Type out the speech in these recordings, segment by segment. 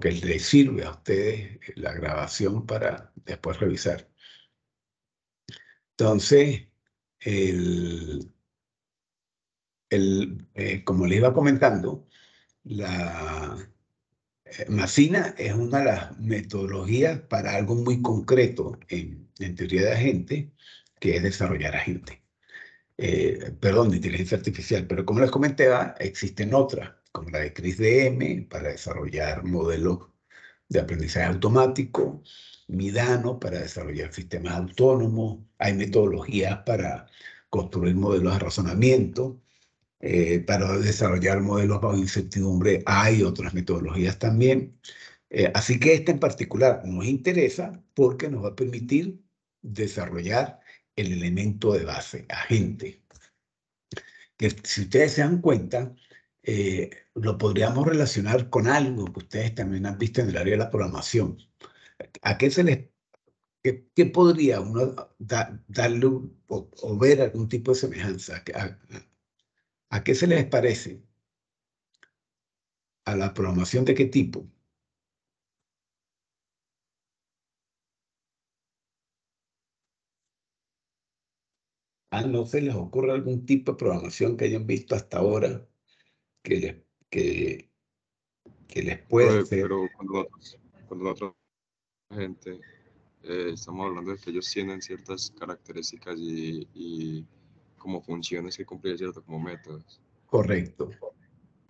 porque les sirve a ustedes la grabación para después revisar. Entonces, eh, como les iba comentando, la eh, Macina es una de las metodologías para algo muy concreto en, teoría de agente, que es desarrollar agente. Eh, perdón, de inteligencia artificial, pero como les comentaba, existen otras como la de de dm para desarrollar modelos de aprendizaje automático, Midano para desarrollar sistemas autónomos, hay metodologías para construir modelos de razonamiento, eh, para desarrollar modelos bajo incertidumbre, hay otras metodologías también. Eh, así que esta en particular nos interesa porque nos va a permitir desarrollar el elemento de base, agente. Que si ustedes se dan cuenta, eh, lo podríamos relacionar con algo que ustedes también han visto en el área de la programación. ¿A qué se les... ¿Qué, podría uno dar darle o, ver algún tipo de semejanza? ¿A, qué se les parece? ¿A la programación de qué tipo? ¿A no se les ocurre algún tipo de programación que hayan visto hasta ahora que les, que, que les puede... Pero, cuando, la cuando gente, eh, estamos hablando de que ellos tienen ciertas características y, y como funciones que cumplir, ¿cierto? Como métodos Correcto.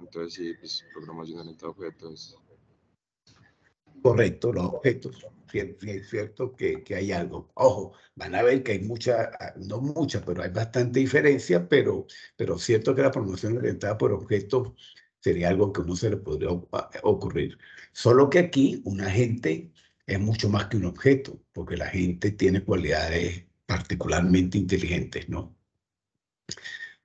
Entonces, sí, pues programación orientada a objetos Correcto, los objetos. Es cierto que, hay algo. Ojo, van a ver que hay mucha, no mucha, pero hay bastante diferencia, pero, pero cierto que la promoción orientada por objetos sería algo que no se le podría ocurrir. Solo que aquí un agente es mucho más que un objeto, porque la gente tiene cualidades particularmente inteligentes, ¿no?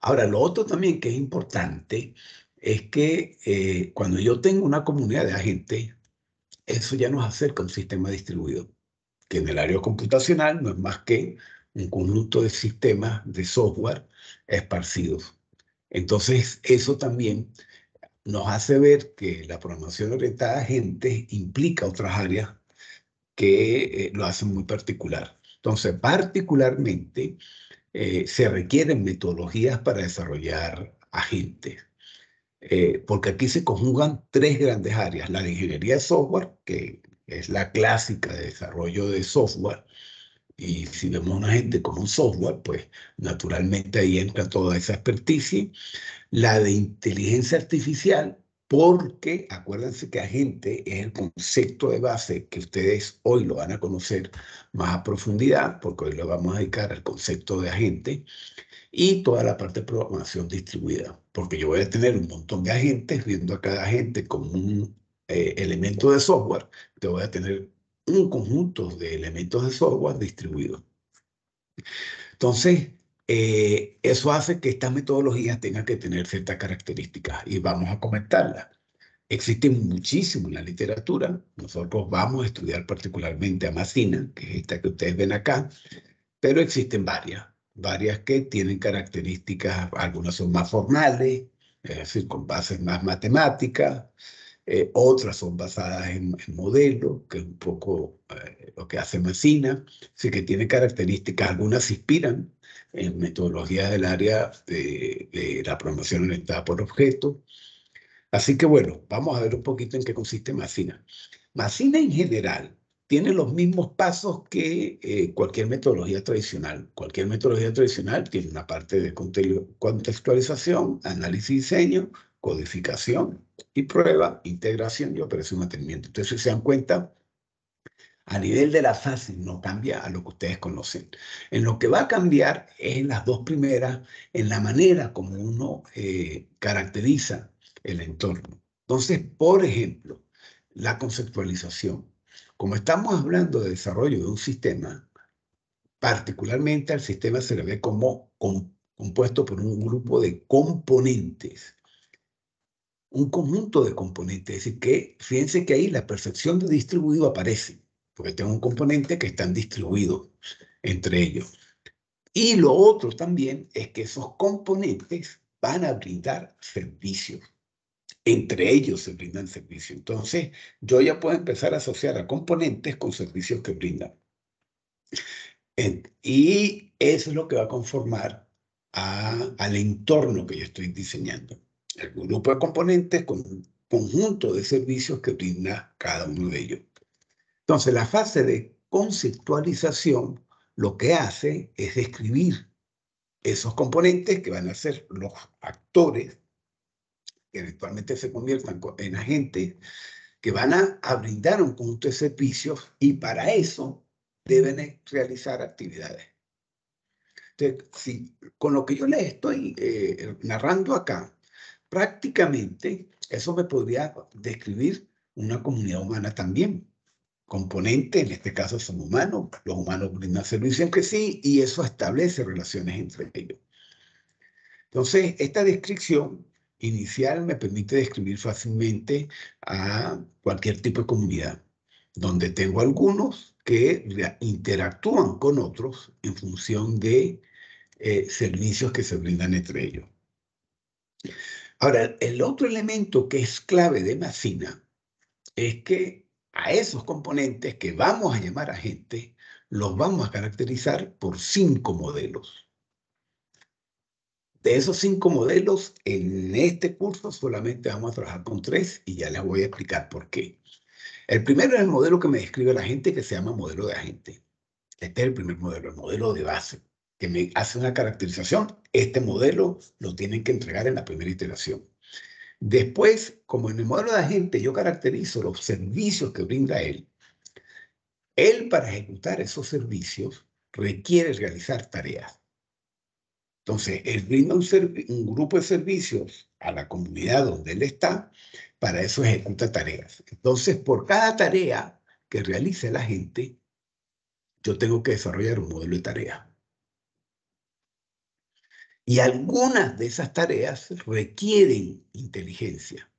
Ahora, lo otro también que es importante es que eh, cuando yo tengo una comunidad de agentes, eso ya nos acerca a un sistema distribuido, que en el área computacional no es más que un conjunto de sistemas de software esparcidos. Entonces, eso también nos hace ver que la programación orientada a agentes implica otras áreas que eh, lo hacen muy particular. Entonces, particularmente, eh, se requieren metodologías para desarrollar agentes. Eh, porque aquí se conjugan tres grandes áreas, la de ingeniería de software, que es la clásica de desarrollo de software, y si vemos a una gente con un software, pues naturalmente ahí entra toda esa experticia, la de inteligencia artificial, porque acuérdense que agente es el concepto de base que ustedes hoy lo van a conocer más a profundidad, porque hoy lo vamos a dedicar al concepto de agente y toda la parte de programación distribuida, porque yo voy a tener un montón de agentes viendo a cada agente como un eh, elemento de software, te voy a tener un conjunto de elementos de software distribuidos. Entonces, eh, eso hace que estas metodologías tengan que tener ciertas características y vamos a comentarlas. Existen muchísimo en la literatura. Nosotros vamos a estudiar particularmente a Macina, que es esta que ustedes ven acá, pero existen varias, varias que tienen características, algunas son más formales, es decir, con bases más matemáticas, eh, otras son basadas en, modelos, que es un poco eh, lo que hace Macina, sí que tiene características, algunas se inspiran en eh, metodología del área de, la promoción orientada por objeto. Así que bueno, vamos a ver un poquito en qué consiste Macina. Macina en general tiene los mismos pasos que eh, cualquier metodología tradicional. Cualquier metodología tradicional tiene una parte de contextualización, análisis y diseño, codificación y prueba, integración y operación y mantenimiento. Entonces, si se dan cuenta, a nivel de la fase, no cambia a lo que ustedes conocen. En lo que va a cambiar es en las dos primeras, en la manera como uno eh, caracteriza el entorno. Entonces, por ejemplo, la conceptualización. Como estamos hablando de desarrollo de un sistema, particularmente al sistema se le ve como compuesto por un grupo de componentes un conjunto de componentes. Es decir, que fíjense que ahí la percepción de distribuido aparece porque tengo un componente que están distribuidos entre ellos. Y lo otro también es que esos componentes van a brindar servicios. Entre ellos se brindan servicios. Entonces, yo ya puedo empezar a asociar a componentes con servicios que brindan. y eso es lo que va a conformar al entorno que yo estoy diseñando. El grupo de componentes con un conjunto de servicios que brinda cada uno de ellos. Entonces, la fase de conceptualización lo que hace es describir esos componentes que van a ser los actores que eventualmente se conviertan en agentes que van a, brindar un conjunto de servicios y para eso deben realizar actividades. Entonces, si, con lo que yo les estoy eh, narrando acá, prácticamente eso me podría describir una comunidad humana también componente, en este caso son humanos, los humanos brindan servicios, entre sí y eso establece relaciones entre ellos. Entonces, esta descripción inicial me permite describir fácilmente a cualquier tipo de comunidad, donde tengo algunos que interactúan con otros en función de eh, servicios que se brindan entre ellos. Ahora, el otro elemento que es clave de Macina es que a esos componentes que vamos a llamar agentes, los vamos a caracterizar por cinco modelos. De esos cinco modelos, en este curso solamente vamos a trabajar con tres y ya les voy a explicar por qué. El primero es el modelo que me describe la gente que se llama modelo de agente. Este es el primer modelo, el modelo de base, que me hace una caracterización. Este modelo lo tienen que entregar en la primera iteración. Después, como en el modelo de agente, yo caracterizo los servicios que brinda él. Él para ejecutar esos servicios requiere realizar tareas. Entonces, él brinda un, grupo de servicios a la comunidad donde él está, para eso ejecuta tareas. Entonces, por cada tarea que realice la gente, yo tengo que desarrollar un modelo de tarea. Y algunas de esas tareas requieren inteligencia.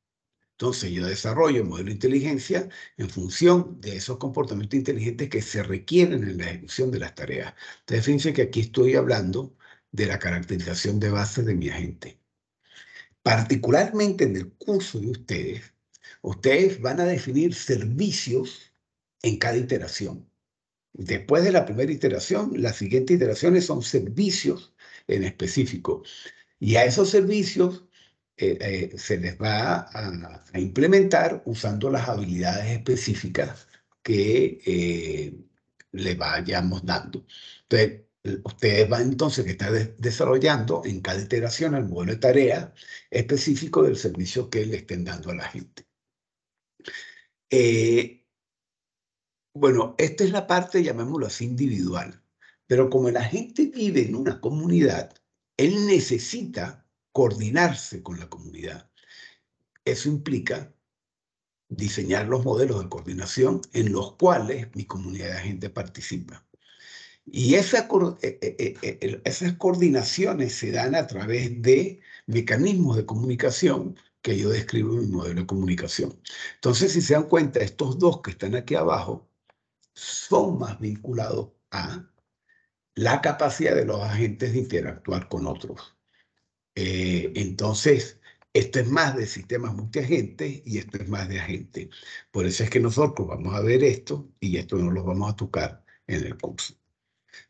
Entonces yo desarrollo el modelo de inteligencia en función de esos comportamientos inteligentes que se requieren en la ejecución de las tareas. Entonces fíjense que aquí estoy hablando de la caracterización de base de mi agente. Particularmente en el curso de ustedes, ustedes van a definir servicios en cada iteración. Después de la primera iteración, las siguientes iteraciones son servicios en específico. Y a esos servicios eh, eh, se les va a, implementar usando las habilidades específicas que eh, le vayamos dando. Entonces, ustedes van entonces que estar desarrollando en cada iteración el modelo de tarea específico del servicio que le estén dando a la gente. bueno, esta es la parte, llamémoslo así, individual. Pero como la gente vive en una comunidad, él necesita coordinarse con la comunidad. Eso implica diseñar los modelos de coordinación en los cuales mi comunidad de gente participa. Y eh, eh, eh, esas coordinaciones se dan a través de mecanismos de comunicación que yo describo en mi modelo de comunicación. Entonces, si se dan cuenta, estos dos que están aquí abajo son más vinculados a la capacidad de los agentes de interactuar con otros. Eh, entonces, esto es más de sistemas multiagentes y esto es más de agentes. Por eso es que nosotros vamos a ver esto y esto no lo vamos a tocar en el curso.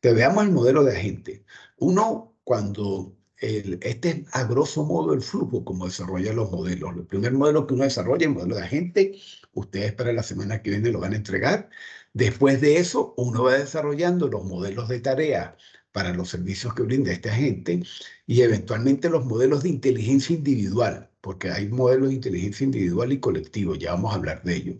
Te veamos el modelo de agente. Uno, cuando este es a grosso modo el flujo como desarrollan los modelos. El primer modelo que uno desarrolla, el modelo de agente, ustedes para la semana que viene lo van a entregar. Después de eso, uno va desarrollando los modelos de tarea para los servicios que brinda este agente y eventualmente los modelos de inteligencia individual, porque hay modelos de inteligencia individual y colectivo, ya vamos a hablar de ello.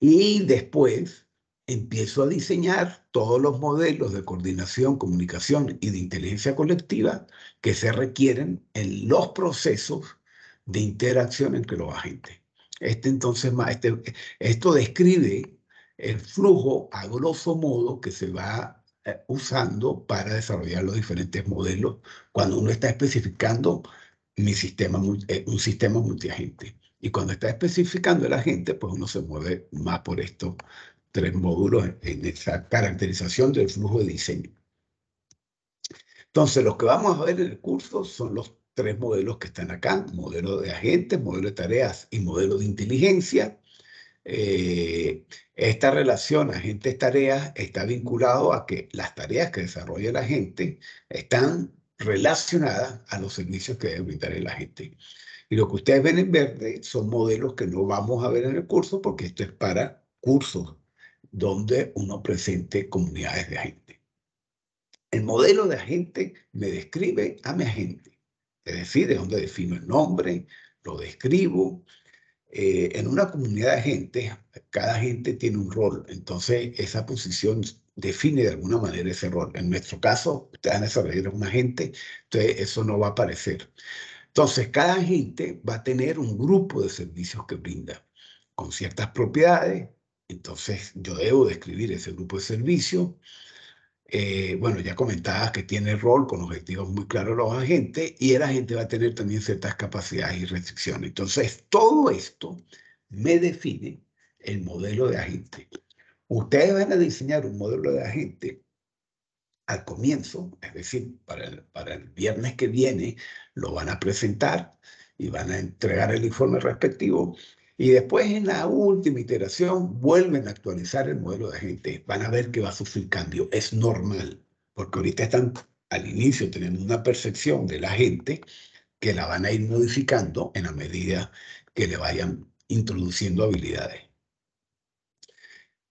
Y después empiezo a diseñar todos los modelos de coordinación, comunicación y de inteligencia colectiva que se requieren en los procesos de interacción entre los agentes. Este entonces, este, esto describe el flujo a grosso modo que se va eh, usando para desarrollar los diferentes modelos cuando uno está especificando mi sistema, eh, un sistema multiagente. Y cuando está especificando el agente, pues uno se mueve más por estos tres módulos en, esa caracterización del flujo de diseño. Entonces, lo que vamos a ver en el curso son los tres modelos que están acá, modelo de agentes, modelo de tareas y modelo de inteligencia. Eh, esta relación agentes-tareas está vinculado a que las tareas que desarrolla la gente están relacionadas a los servicios que debe brindar la gente. Y lo que ustedes ven en verde son modelos que no vamos a ver en el curso porque esto es para cursos donde uno presente comunidades de agentes. El modelo de agente me describe a mi agente, es decir, de donde defino el nombre, lo describo, eh, en una comunidad de gente, cada gente tiene un rol, entonces esa posición define de alguna manera ese rol. En nuestro caso, ustedes van a desarrollar un agente, entonces eso no va a aparecer. Entonces, cada agente va a tener un grupo de servicios que brinda con ciertas propiedades, entonces yo debo describir ese grupo de servicios eh, bueno, ya comentaba que tiene rol con objetivos muy claros los agentes y el agente va a tener también ciertas capacidades y restricciones. Entonces, todo esto me define el modelo de agente. Ustedes van a diseñar un modelo de agente al comienzo, es decir, para el, para el viernes que viene, lo van a presentar y van a entregar el informe respectivo y después en la última iteración vuelven a actualizar el modelo de gente. Van a ver que va a sufrir cambio. Es normal, porque ahorita están al inicio teniendo una percepción de la gente que la van a ir modificando en la medida que le vayan introduciendo habilidades.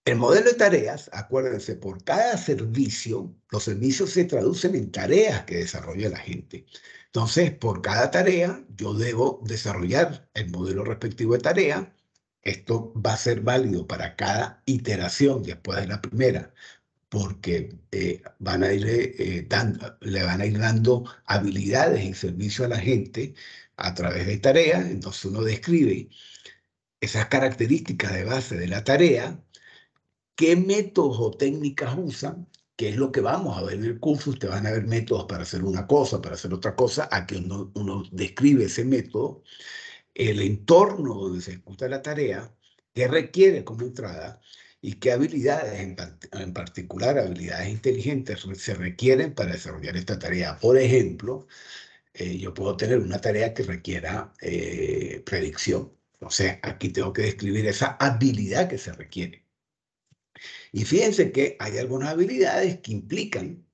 El modelo de tareas, acuérdense, por cada servicio, los servicios se traducen en tareas que desarrolla la gente. Entonces, por cada tarea, yo debo desarrollar el modelo respectivo de tarea. Esto va a ser válido para cada iteración después de la primera, porque eh, van a ir, eh, le van a ir dando habilidades en servicio a la gente a través de tareas. Entonces uno describe esas características de base de la tarea, qué métodos o técnicas usan ¿Qué es lo que vamos a ver en el curso, ustedes van a ver métodos para hacer una cosa, para hacer otra cosa, a que uno, describe ese método, el entorno donde se ejecuta la tarea, qué requiere como entrada y qué habilidades, en, particular habilidades inteligentes, se requieren para desarrollar esta tarea. Por ejemplo, eh, yo puedo tener una tarea que requiera eh, predicción. sea, aquí tengo que describir esa habilidad que se requiere. Y fíjense que hay algunas habilidades que implican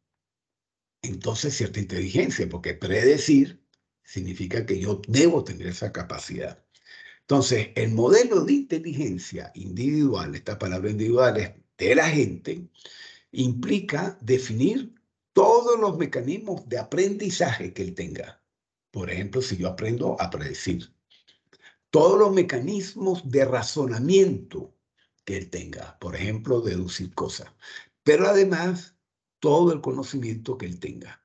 entonces cierta inteligencia, porque predecir significa que yo debo tener esa capacidad. Entonces, el modelo de inteligencia individual, esta palabra individual es de la gente, implica definir todos los mecanismos de aprendizaje que él tenga. Por ejemplo, si yo aprendo a predecir, todos los mecanismos de razonamiento que él tenga, por ejemplo, deducir cosas, pero además todo el conocimiento que él tenga.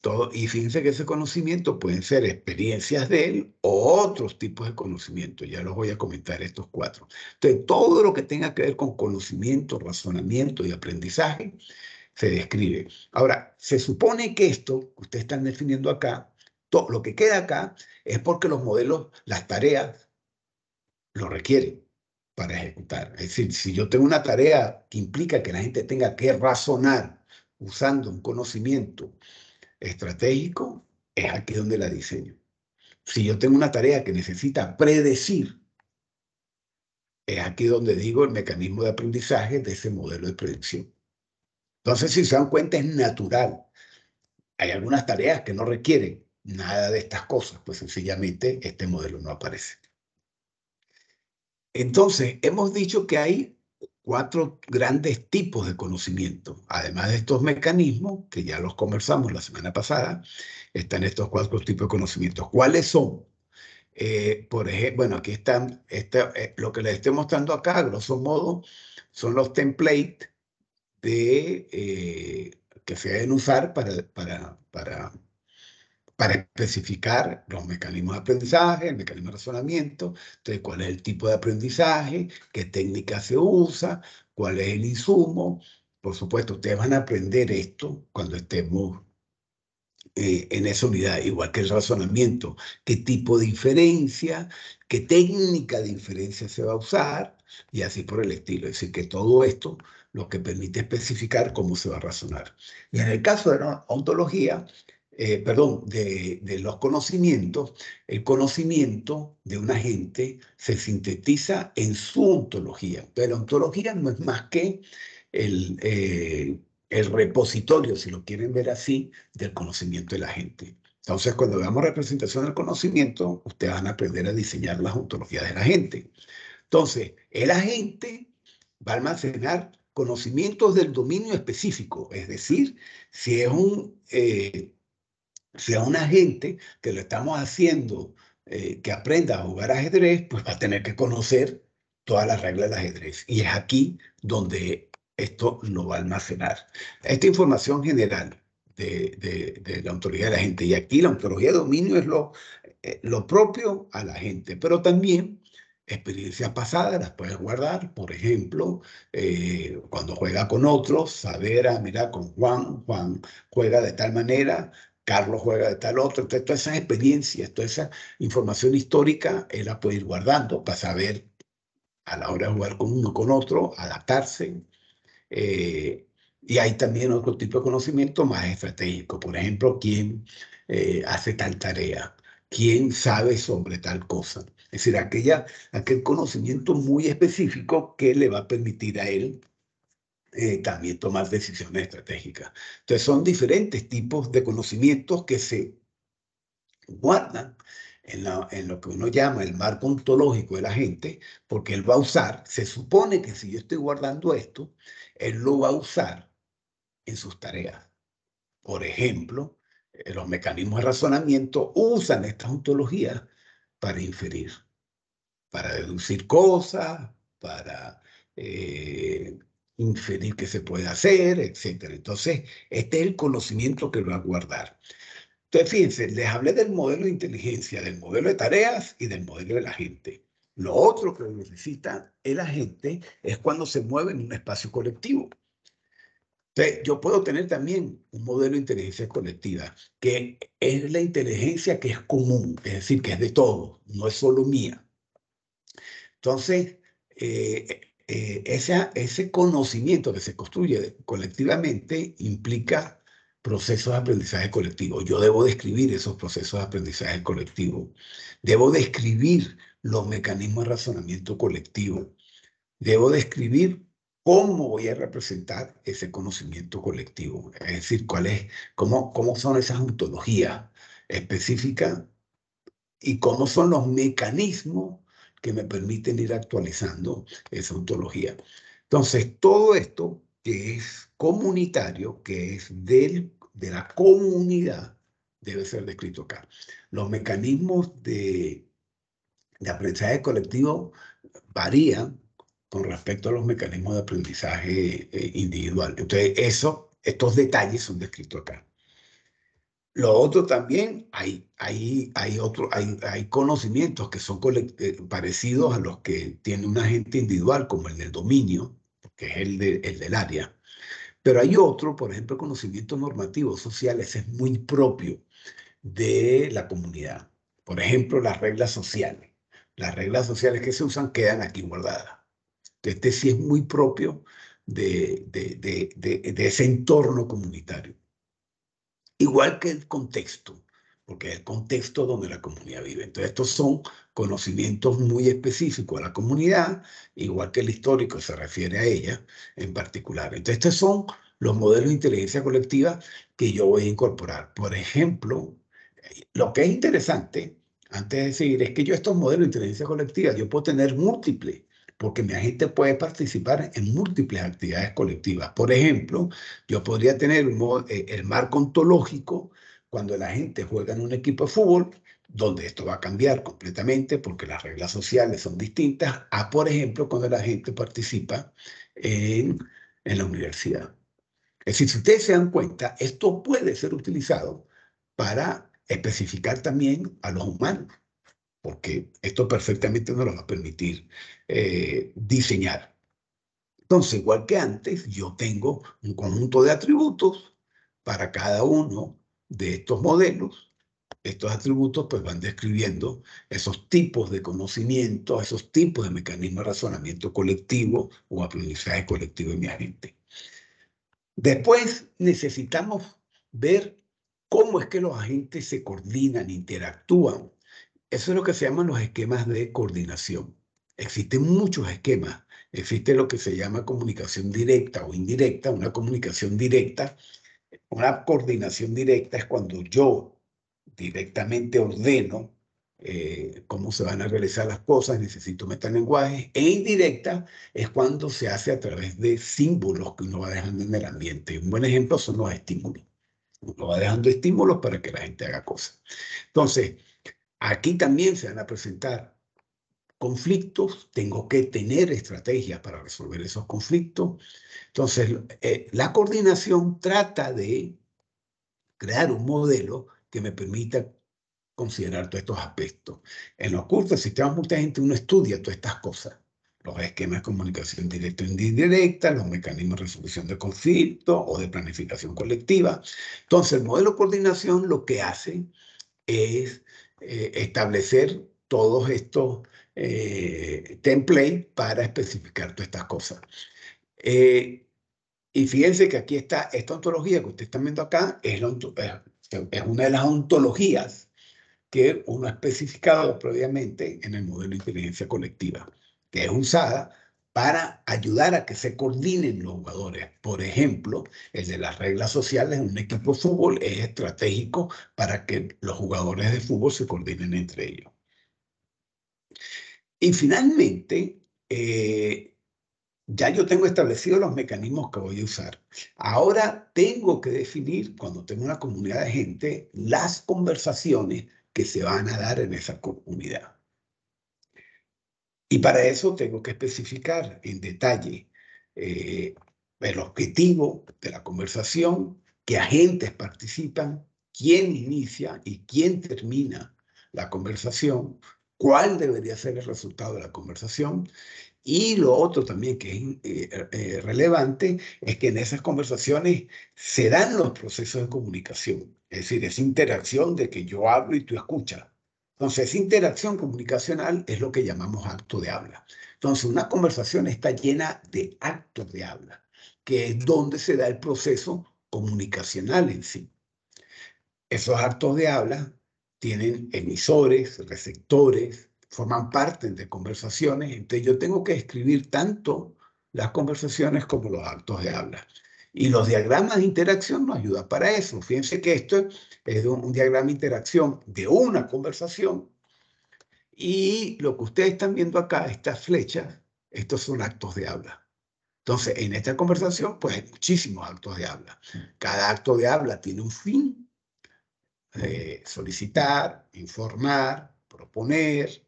Todo, y fíjense que ese conocimiento pueden ser experiencias de él o otros tipos de conocimiento. Ya los voy a comentar estos cuatro. Entonces, todo lo que tenga que ver con conocimiento, razonamiento y aprendizaje se describe. Ahora, se supone que esto que ustedes están definiendo acá, todo lo que queda acá, es porque los modelos, las tareas, lo requieren para ejecutar. Es decir, si yo tengo una tarea que implica que la gente tenga que razonar usando un conocimiento estratégico, es aquí donde la diseño. Si yo tengo una tarea que necesita predecir, es aquí donde digo el mecanismo de aprendizaje de ese modelo de predicción. Entonces, si se dan cuenta, es natural. Hay algunas tareas que no requieren nada de estas cosas, pues sencillamente este modelo no aparece. Entonces, hemos dicho que hay cuatro grandes tipos de conocimiento. Además de estos mecanismos, que ya los conversamos la semana pasada, están estos cuatro tipos de conocimientos. ¿Cuáles son? Eh, por ejemplo, bueno, aquí están, eh, lo que les estoy mostrando acá, a grosso modo, son los templates eh, que se deben usar para, para para especificar los mecanismos de aprendizaje, el mecanismo de razonamiento, cuál es el tipo de aprendizaje, qué técnica se usa, cuál es el insumo. Por supuesto, ustedes van a aprender esto cuando estemos eh, en esa unidad, igual que el razonamiento, qué tipo de inferencia, qué técnica de inferencia se va a usar y así por el estilo. Es decir, que todo esto lo que permite especificar cómo se va a razonar. Y en el caso de la ontología, eh, perdón, de, los conocimientos, el conocimiento de una gente se sintetiza en su ontología. Entonces, la ontología no es más que eh, el, repositorio, si lo quieren ver así, del conocimiento de la gente. Entonces, cuando veamos representación del conocimiento, ustedes van a aprender a diseñar las ontologías de la gente. Entonces, el agente va a almacenar conocimientos del dominio específico, es decir, si es un eh, sea una gente que lo estamos haciendo, eh, que aprenda a jugar ajedrez, pues va a tener que conocer todas las reglas del ajedrez. Y es aquí donde esto nos va a almacenar. Esta información general de, de, la ontología de la gente. Y aquí la ontología de dominio es lo, eh, lo propio a la gente, pero también experiencias pasadas las puedes guardar. Por ejemplo, eh, cuando juega con otros, saber, mira, con Juan, Juan juega de tal manera, Carlos juega de tal otro. Entonces, todas esas experiencias, toda esa información histórica, él la puede ir guardando para saber a la hora de jugar con uno con otro, adaptarse. Eh, y hay también otro tipo de conocimiento más estratégico. Por ejemplo, quién eh, hace tal tarea, quién sabe sobre tal cosa. Es decir, aquella, aquel conocimiento muy específico que le va a permitir a él eh, también tomar decisiones estratégicas. Entonces son diferentes tipos de conocimientos que se guardan en, lo que uno llama el marco ontológico de la gente, porque él va a usar, se supone que si yo estoy guardando esto, él lo va a usar en sus tareas. Por ejemplo, eh, los mecanismos de razonamiento usan estas ontologías para inferir, para deducir cosas, para eh, inferir que se puede hacer, etc. Entonces, este es el conocimiento que va a guardar. Entonces, fíjense, les hablé del modelo de inteligencia, del modelo de tareas y del modelo de la gente. Lo otro que necesita el agente es cuando se mueve en un espacio colectivo. Entonces, yo puedo tener también un modelo de inteligencia colectiva, que es la inteligencia que es común, es decir, que es de todos, no es solo mía. Entonces, eh, eh, ese conocimiento que se construye colectivamente implica procesos de aprendizaje colectivo. Yo debo describir esos procesos de aprendizaje colectivo. Debo describir los mecanismos de razonamiento colectivo. Debo describir cómo voy a representar ese conocimiento colectivo. Es decir, cuál es, cómo, cómo son esas ontologías específicas y cómo son los mecanismos que me permiten ir actualizando esa ontología. Entonces, todo esto que es comunitario, que es de la comunidad, debe ser descrito acá. Los mecanismos de, aprendizaje colectivo varían con respecto a los mecanismos de aprendizaje eh, individual. Entonces, eso, estos detalles son descritos acá. Lo otro también, hay, hay, hay, hay, conocimientos que son eh, parecidos a los que tiene un agente individual, como el del dominio, que es el, del área. Pero hay otro, por ejemplo, conocimientos normativos sociales, es muy propio de la comunidad. Por ejemplo, las reglas sociales. Las reglas sociales que se usan quedan aquí guardadas. Este sí es muy propio de ese entorno comunitario igual que el contexto, porque es el contexto donde la comunidad vive. Entonces, estos son conocimientos muy específicos a la comunidad, igual que el histórico se refiere a ella en particular. Entonces, estos son los modelos de inteligencia colectiva que yo voy a incorporar. Por ejemplo, lo que es interesante, antes de seguir, es que yo estos modelos de inteligencia colectiva, yo puedo tener múltiples porque mi agente puede participar en múltiples actividades colectivas. Por ejemplo, yo podría tener eh, el marco ontológico cuando la gente juega en un equipo de fútbol, donde esto va a cambiar completamente porque las reglas sociales son distintas a, por ejemplo, cuando la gente participa en, la universidad. Es si ustedes se dan cuenta, esto puede ser utilizado para especificar también a los humanos porque esto perfectamente nos lo va a permitir eh, diseñar. Entonces, igual que antes, yo tengo un conjunto de atributos para cada uno de estos modelos. Estos atributos pues van describiendo esos tipos de conocimiento, esos tipos de mecanismos de razonamiento colectivo o aprendizaje colectivo en mi agente. Después necesitamos ver cómo es que los agentes se coordinan, interactúan eso es lo que se llaman los esquemas de coordinación. Existen muchos esquemas. Existe lo que se llama comunicación directa o indirecta. Una comunicación directa, una coordinación directa es cuando yo directamente ordeno eh, cómo se van a realizar las cosas, necesito lenguajes. E indirecta es cuando se hace a través de símbolos que uno va dejando en el ambiente. Un buen ejemplo son los estímulos. Uno va dejando estímulos para que la gente haga cosas. Entonces, Aquí también se van a presentar conflictos, tengo que tener estrategias para resolver esos conflictos. Entonces, eh, la coordinación trata de crear un modelo que me permita considerar todos estos aspectos. En los cursos de mucha gente uno estudia todas estas cosas. Los esquemas de comunicación directa e indirecta, los mecanismos de resolución de conflictos o de planificación colectiva. Entonces, el modelo de coordinación lo que hace es eh, establecer todos estos eh, templates para especificar todas estas cosas. Eh, y fíjense que aquí está esta ontología que ustedes están viendo acá, es, es una de las ontologías que uno ha especificado previamente en el modelo de inteligencia colectiva, que es usada para ayudar a que se coordinen los jugadores. Por ejemplo, el de las reglas sociales en un equipo de fútbol es estratégico para que los jugadores de fútbol se coordinen entre ellos. Y finalmente, eh, ya yo tengo establecidos los mecanismos que voy a usar. Ahora tengo que definir, cuando tengo una comunidad de gente, las conversaciones que se van a dar en esa comunidad. Y para eso tengo que especificar en detalle eh, el objetivo de la conversación, qué agentes participan, quién inicia y quién termina la conversación, cuál debería ser el resultado de la conversación. Y lo otro también que es eh, eh, relevante es que en esas conversaciones se dan los procesos de comunicación, es decir, esa interacción de que yo hablo y tú escuchas entonces, interacción comunicacional es lo que llamamos acto de habla. Entonces, una conversación está llena de actos de habla, que es donde se da el proceso comunicacional en sí. Esos actos de habla tienen emisores, receptores, forman parte de conversaciones. Entonces, yo tengo que escribir tanto las conversaciones como los actos de habla. Y los diagramas de interacción nos ayudan para eso. Fíjense que esto es un, diagrama de interacción de una conversación. Y lo que ustedes están viendo acá, estas flechas, estos son actos de habla. Entonces, en esta conversación, pues hay muchísimos actos de habla. Cada acto de habla tiene un fin. Eh, solicitar, informar, proponer,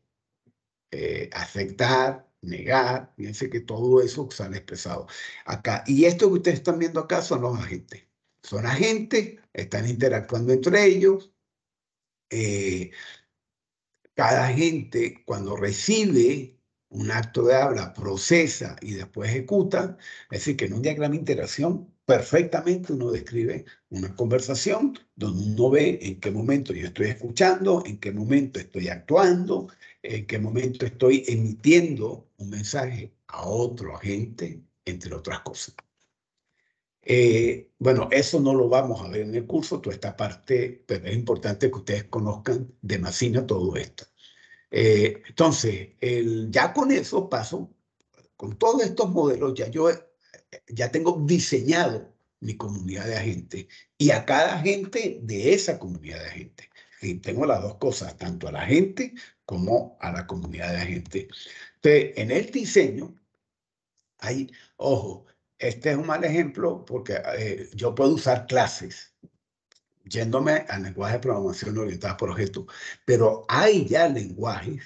eh, aceptar, negar, fíjense que todo eso se sale expresado acá. Y esto que ustedes están viendo acá son los agentes. Son agentes, están interactuando entre ellos. Eh, cada agente cuando recibe un acto de habla, procesa y después ejecuta, es decir, que en un diagrama de interacción perfectamente uno describe una conversación donde uno ve en qué momento yo estoy escuchando, en qué momento estoy actuando, en qué momento estoy emitiendo mensaje a otro agente, entre otras cosas. Eh, bueno, eso no lo vamos a ver en el curso, toda esta parte, pero pues, es importante que ustedes conozcan de Macina todo esto. Eh, entonces, ya con eso paso, con todos estos modelos, ya yo ya tengo diseñado mi comunidad de agentes y a cada agente de esa comunidad de agentes. Y tengo las dos cosas, tanto a la gente como a la comunidad de agentes. Entonces, en el diseño, hay, ojo, este es un mal ejemplo porque eh, yo puedo usar clases yéndome al lenguaje de programación orientada por objetos, pero hay ya lenguajes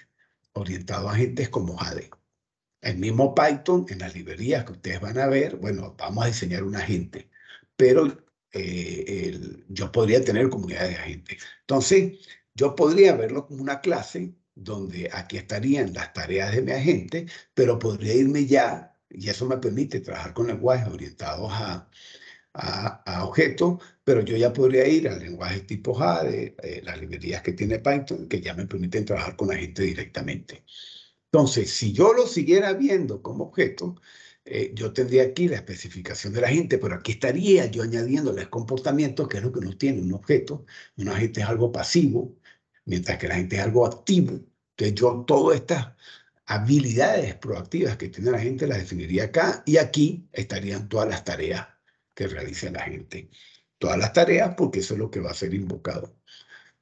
orientados a agentes como Jade. El mismo Python en las librerías que ustedes van a ver, bueno, vamos a diseñar un agente, pero eh, yo podría tener comunidad de agentes. Entonces, yo podría verlo como una clase donde aquí estarían las tareas de mi agente, pero podría irme ya, y eso me permite trabajar con lenguajes orientados a, a, objetos, pero yo ya podría ir al lenguaje tipo Java, eh, las librerías que tiene Python, que ya me permiten trabajar con la gente directamente. Entonces, si yo lo siguiera viendo como objeto, eh, yo tendría aquí la especificación de la gente, pero aquí estaría yo añadiendo los comportamientos, que es lo que nos tiene un objeto. Un agente es algo pasivo, mientras que la gente es algo activo. Entonces yo todas estas habilidades proactivas que tiene la gente las definiría acá y aquí estarían todas las tareas que realiza la gente. Todas las tareas porque eso es lo que va a ser invocado.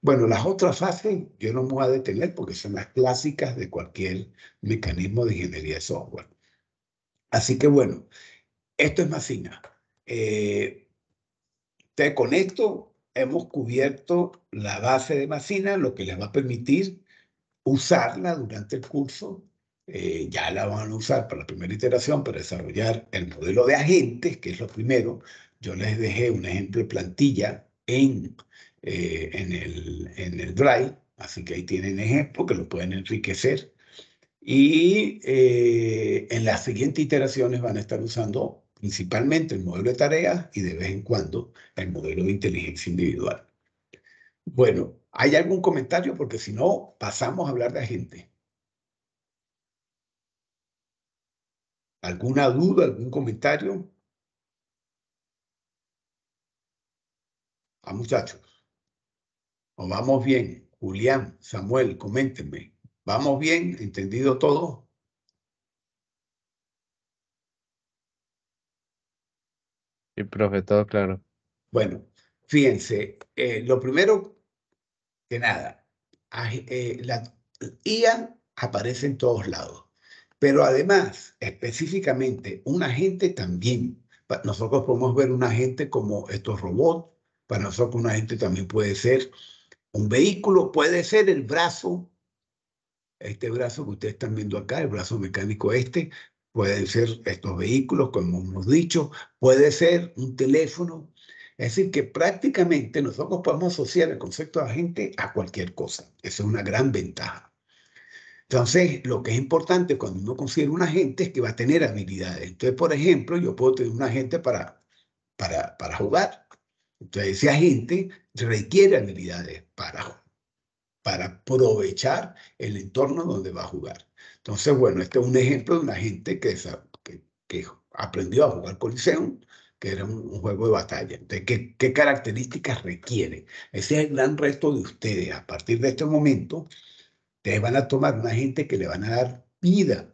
Bueno, las otras fases yo no me voy a detener porque son las clásicas de cualquier mecanismo de ingeniería de software. Así que bueno, esto es Macina. Eh, te conecto, hemos cubierto la base de Macina, lo que les va a permitir usarla durante el curso. Eh, ya la van a usar para la primera iteración, para desarrollar el modelo de agentes, que es lo primero. Yo les dejé un ejemplo de plantilla en, eh, en, el, en el Drive, así que ahí tienen ejemplo que lo pueden enriquecer. Y eh, en las siguientes iteraciones van a estar usando principalmente el modelo de tareas y de vez en cuando el modelo de inteligencia individual. Bueno, ¿hay algún comentario? Porque si no, pasamos a hablar de agente. ¿Alguna duda, algún comentario? A ah, muchachos, ¿nos vamos bien? Julián, Samuel, coméntenme. ¿Vamos bien? ¿Entendido todo? y profe, claro. Bueno, fíjense, eh, lo primero que nada, ah, eh, la IA aparece en todos lados, pero además, específicamente, un agente también. Nosotros podemos ver un agente como estos robots, para nosotros un agente también puede ser un vehículo, puede ser el brazo, este brazo que ustedes están viendo acá, el brazo mecánico este, pueden ser estos vehículos, como hemos dicho, puede ser un teléfono. Es decir, que prácticamente nosotros podemos asociar el concepto de agente a cualquier cosa. Esa es una gran ventaja. Entonces, lo que es importante cuando uno considera un agente es que va a tener habilidades. Entonces, por ejemplo, yo puedo tener un agente para, para, para jugar. Entonces, ese agente requiere habilidades para, para aprovechar el entorno donde va a jugar. Entonces, bueno, este es un ejemplo de una gente que, aprendió a jugar Coliseum, que era un, juego de batalla. ¿qué, características requiere? Ese es el gran resto de ustedes. A partir de este momento, ustedes van a tomar una gente que le van a dar vida,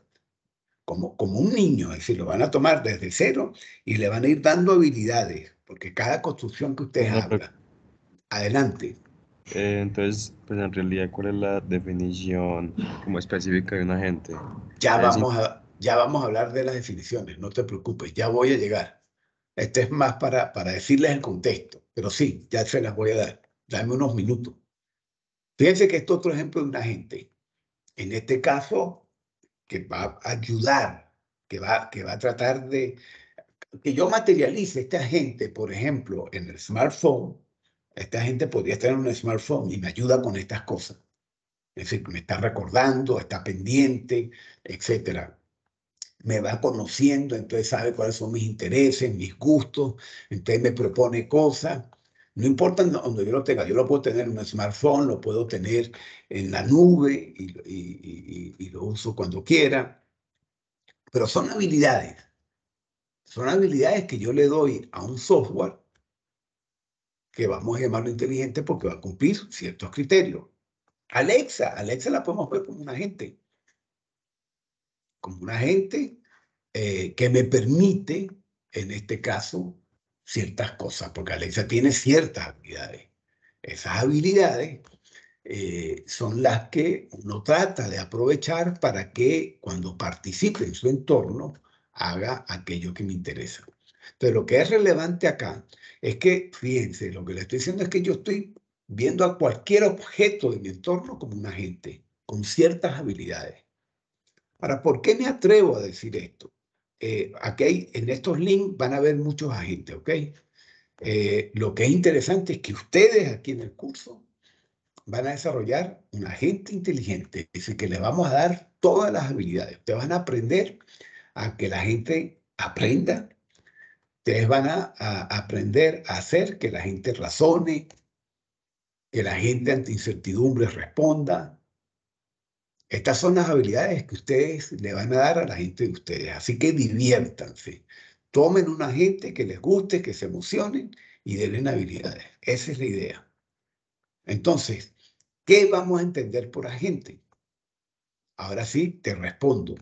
como, como un niño, es decir, lo van a tomar desde cero y le van a ir dando habilidades, porque cada construcción que ustedes hablan, adelante, eh, entonces, pues en realidad, ¿cuál es la definición como específica de un agente? Ya vamos, a, ya vamos a hablar de las definiciones, no te preocupes, ya voy a llegar. Este es más para, para decirles el contexto, pero sí, ya se las voy a dar. Dame unos minutos. Fíjense que este otro ejemplo de un agente, en este caso, que va a ayudar, que va, que va a tratar de que yo materialice este agente, por ejemplo, en el smartphone, esta gente podría tener un smartphone y me ayuda con estas cosas. Es decir, me está recordando, está pendiente, etcétera. Me va conociendo, entonces sabe cuáles son mis intereses, mis gustos, entonces me propone cosas. No importa donde yo lo tenga, yo lo puedo tener en un smartphone, lo puedo tener en la nube y, y lo uso cuando quiera. Pero son habilidades. Son habilidades que yo le doy a un software que vamos a llamarlo inteligente porque va a cumplir ciertos criterios. Alexa, Alexa la podemos ver como una agente, como una agente eh, que me permite, en este caso, ciertas cosas, porque Alexa tiene ciertas habilidades. Esas habilidades eh, son las que uno trata de aprovechar para que cuando participe en su entorno haga aquello que me interesa. Pero lo que es relevante acá es que, fíjense, lo que le estoy diciendo es que yo estoy viendo a cualquier objeto de mi entorno como un agente, con ciertas habilidades. ¿Para ¿por qué me atrevo a decir esto? Eh, aquí en estos links van a ver muchos agentes, ¿ok? Eh, lo que es interesante es que ustedes aquí en el curso van a desarrollar un agente inteligente, dice que le vamos a dar todas las habilidades. Ustedes van a aprender a que la gente aprenda Ustedes van a, aprender a hacer que la gente razone, que la gente ante incertidumbres responda. Estas son las habilidades que ustedes le van a dar a la gente de ustedes. Así que diviértanse. Tomen una gente que les guste, que se emocionen y denle habilidades. Esa es la idea. Entonces, ¿qué vamos a entender por agente? Ahora sí, te respondo.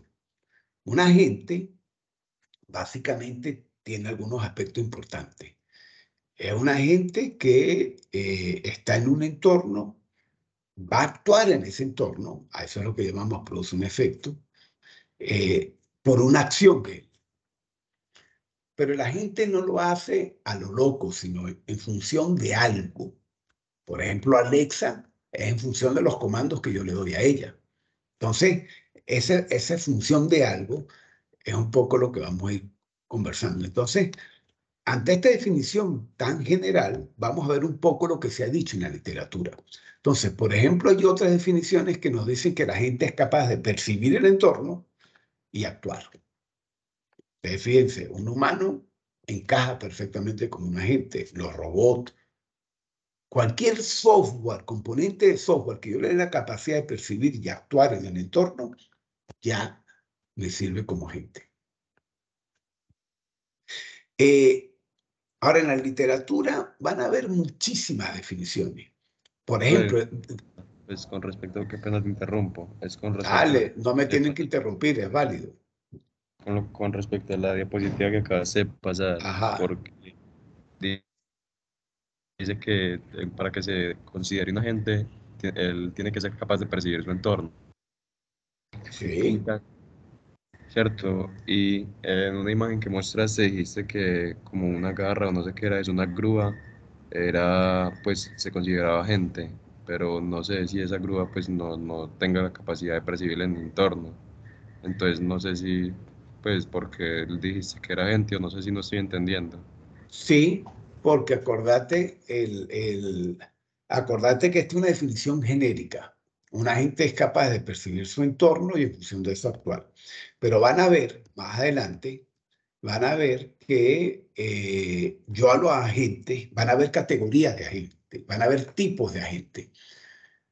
Un agente básicamente tiene algunos aspectos importantes. Es una gente que eh, está en un entorno, va a actuar en ese entorno, a eso es lo que llamamos produce un efecto, eh, por una acción que pero la gente no lo hace a lo loco, sino en función de algo. Por ejemplo, Alexa es en función de los comandos que yo le doy a ella. Entonces, esa, esa función de algo es un poco lo que vamos a ir conversando. Entonces, ante esta definición tan general, vamos a ver un poco lo que se ha dicho en la literatura. Entonces, por ejemplo, hay otras definiciones que nos dicen que la gente es capaz de percibir el entorno y actuar. fíjense, un humano encaja perfectamente con un agente, los robots, cualquier software, componente de software que yo le dé la capacidad de percibir y actuar en el entorno, ya me sirve como agente. Eh, ahora en la literatura van a haber muchísimas definiciones. Por ejemplo... Eh, con respecto, a que te interrumpo. Es con Dale, no me tienen que interrumpir, es válido. Con, respecto a la diapositiva que acabas de pasar, Ajá. porque dice que eh, para que se considere una gente, él tiene que ser capaz de percibir su entorno. Sí. ¿cierto? Y eh, en una imagen que mostraste dijiste que como una garra o no sé qué era, es una grúa, era, pues se consideraba gente, pero no sé si esa grúa pues no, tenga la capacidad de percibir el entorno. Entonces no sé si, pues porque dijiste que era gente o no sé si no estoy entendiendo. Sí, porque acordate, el, el, acordate que esta es una definición genérica. Un agente es capaz de percibir su entorno y en función de eso actuar. Pero van a ver más adelante, van a ver que eh, yo a los agentes, van a ver categorías de agentes, van a ver tipos de agentes.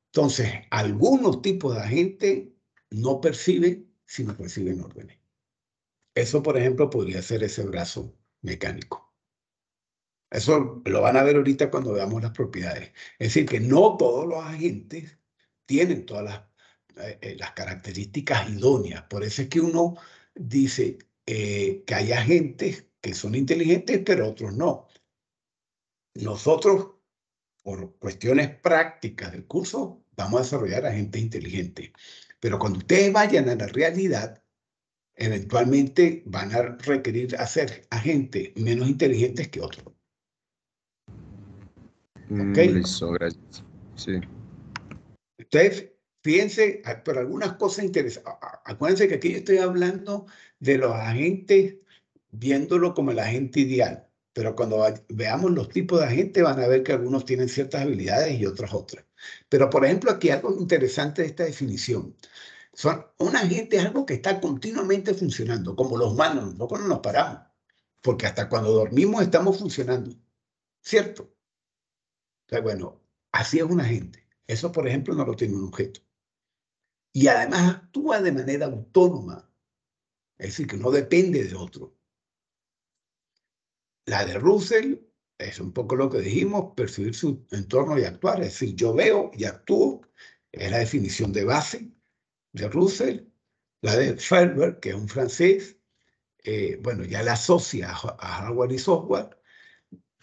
Entonces, algunos tipos de agentes no perciben, sino perciben órdenes. Eso, por ejemplo, podría ser ese brazo mecánico. Eso lo van a ver ahorita cuando veamos las propiedades. Es decir, que no todos los agentes tienen todas eh, eh, las, características idóneas. Por eso es que uno dice eh, que hay agentes que son inteligentes, pero otros no. Nosotros, por cuestiones prácticas del curso, vamos a desarrollar agentes inteligentes. Pero cuando ustedes vayan a la realidad, eventualmente van a requerir hacer agentes menos inteligentes que otros. Mm, gracias. Sí. Ustedes fíjense, pero algunas cosas interesantes. Acuérdense que aquí yo estoy hablando de los agentes viéndolo como el agente ideal. Pero cuando veamos los tipos de agentes van a ver que algunos tienen ciertas habilidades y otros otras. Pero por ejemplo, aquí algo interesante de esta definición. Son, un agente es algo que está continuamente funcionando, como los humanos, no cuando nos paramos, porque hasta cuando dormimos estamos funcionando, ¿cierto? O bueno, así es un agente. Eso, por ejemplo, no lo tiene un objeto. Y además actúa de manera autónoma, es decir, que no depende de otro. La de Russell es un poco lo que dijimos, percibir su entorno y actuar, es decir, yo veo y actúo, es la definición de base de Russell. La de Ferber, que es un francés, eh, bueno, ya la asocia a hardware y software,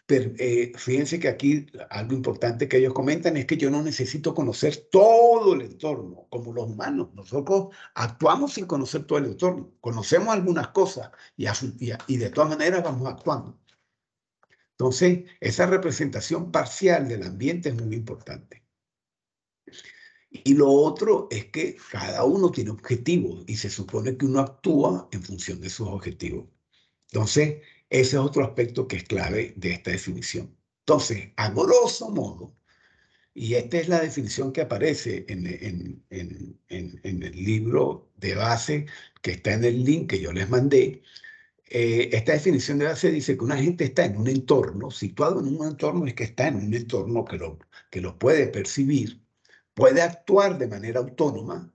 pero, eh, fíjense que aquí algo importante que ellos comentan es que yo no necesito conocer todo el entorno, como los humanos. Nosotros actuamos sin conocer todo el entorno. Conocemos algunas cosas y, y de todas maneras vamos actuando. Entonces, esa representación parcial del ambiente es muy importante. Y lo otro es que cada uno tiene objetivos y se supone que uno actúa en función de sus objetivos. Entonces, ese es otro aspecto que es clave de esta definición. Entonces, a grosso modo, y esta es la definición que aparece en, en, el libro de base que está en el link que yo les mandé. Eh, esta definición de base dice que una gente está en un entorno, situado en un entorno es que está en un entorno que lo, que lo puede percibir, puede actuar de manera autónoma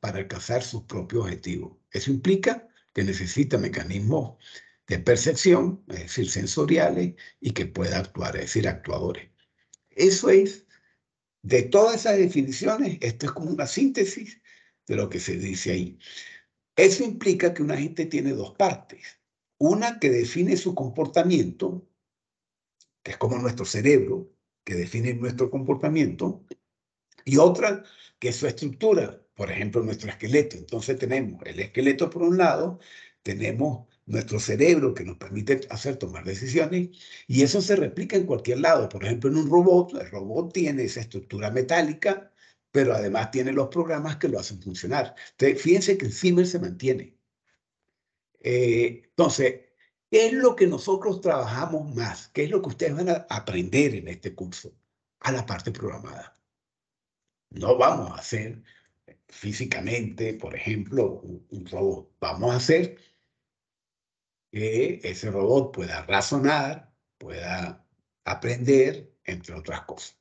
para alcanzar sus propios objetivos. Eso implica que necesita mecanismos de percepción, es decir, sensoriales, y que pueda actuar, es decir, actuadores. Eso es, de todas esas definiciones, esto es como una síntesis de lo que se dice ahí. Eso implica que una gente tiene dos partes. Una que define su comportamiento, que es como nuestro cerebro, que define nuestro comportamiento, y otra que es su estructura, por ejemplo, nuestro esqueleto. Entonces tenemos el esqueleto por un lado, tenemos nuestro cerebro que nos permite hacer tomar decisiones y eso se replica en cualquier lado. Por ejemplo, en un robot, el robot tiene esa estructura metálica, pero además tiene los programas que lo hacen funcionar. fíjense que el Zimmer se mantiene. Eh, entonces, ¿qué es lo que nosotros trabajamos más? ¿Qué es lo que ustedes van a aprender en este curso? A la parte programada. No vamos a hacer físicamente, por ejemplo, un, un robot. Vamos a hacer que ese robot pueda razonar, pueda aprender, entre otras cosas.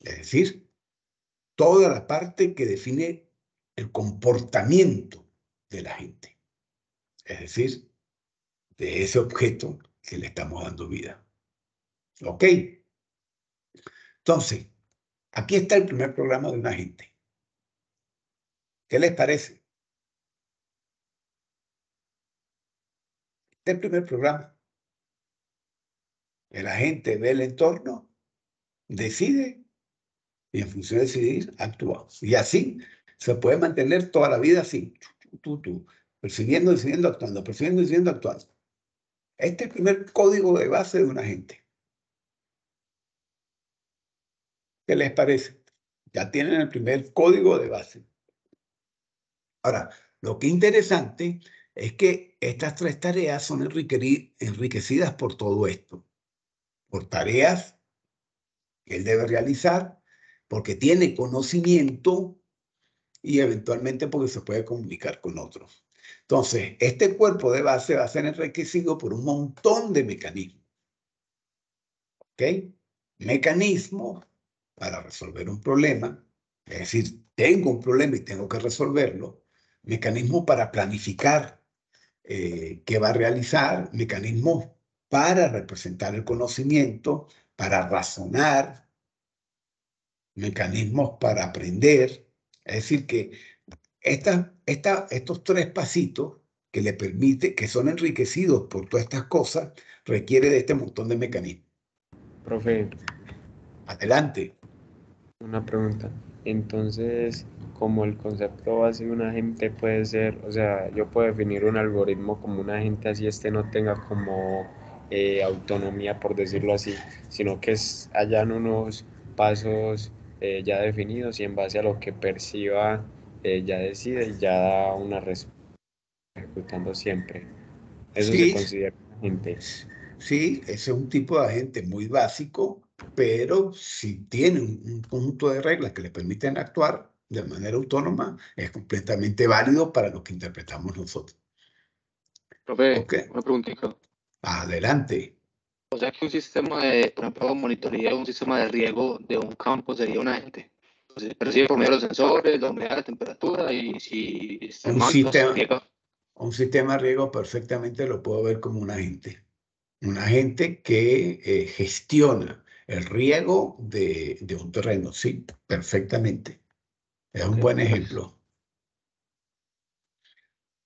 Es decir, toda la parte que define el comportamiento de la gente. Es decir, de ese objeto que le estamos dando vida. ¿Ok? Entonces, aquí está el primer programa de un agente. ¿Qué les parece? el primer programa. el agente ve el entorno, decide y en función de decidir actúa. Y así se puede mantener toda la vida así, tú, persiguiendo, decidiendo, actuando, persiguiendo, decidiendo, actuando. Este es el primer código de base de un agente ¿Qué les parece? Ya tienen el primer código de base. Ahora, lo que es interesante es que estas tres tareas son enriquecidas por todo esto, por tareas que él debe realizar, porque tiene conocimiento y eventualmente porque se puede comunicar con otros. Entonces, este cuerpo de base va a ser enriquecido por un montón de mecanismos. ¿Ok? Mecanismos para resolver un problema, es decir, tengo un problema y tengo que resolverlo. Mecanismo para planificar eh, que va a realizar mecanismos para representar el conocimiento, para razonar, mecanismos para aprender. Es decir, que estos tres pasitos que le permite, que son enriquecidos por todas estas cosas, requiere de este montón de mecanismos. Profe. Adelante. Una pregunta. Entonces, como el concepto base de un agente puede ser, o sea, yo puedo definir un algoritmo como un agente así este no tenga como eh, autonomía, por decirlo así, sino que es, hayan unos pasos eh, ya definidos y en base a lo que perciba eh, ya decide y ya da una respuesta ejecutando siempre. Eso se considera agente. Sí, ese es un tipo de agente muy básico pero si tiene un conjunto de reglas que le permiten actuar de manera autónoma, es completamente válido para lo que interpretamos nosotros. Profe, una preguntita. Adelante. O sea que un sistema de, ejemplo, monitoreo, un sistema de riego de un campo sería un agente. Entonces, percibe por medio de los sensores, donde humedad, la temperatura y si está un, sistema sistema, riego. un sistema de riego perfectamente lo puedo ver como un agente. Un agente que eh, gestiona el riego de, de un terreno, sí, perfectamente. Es un buen ejemplo.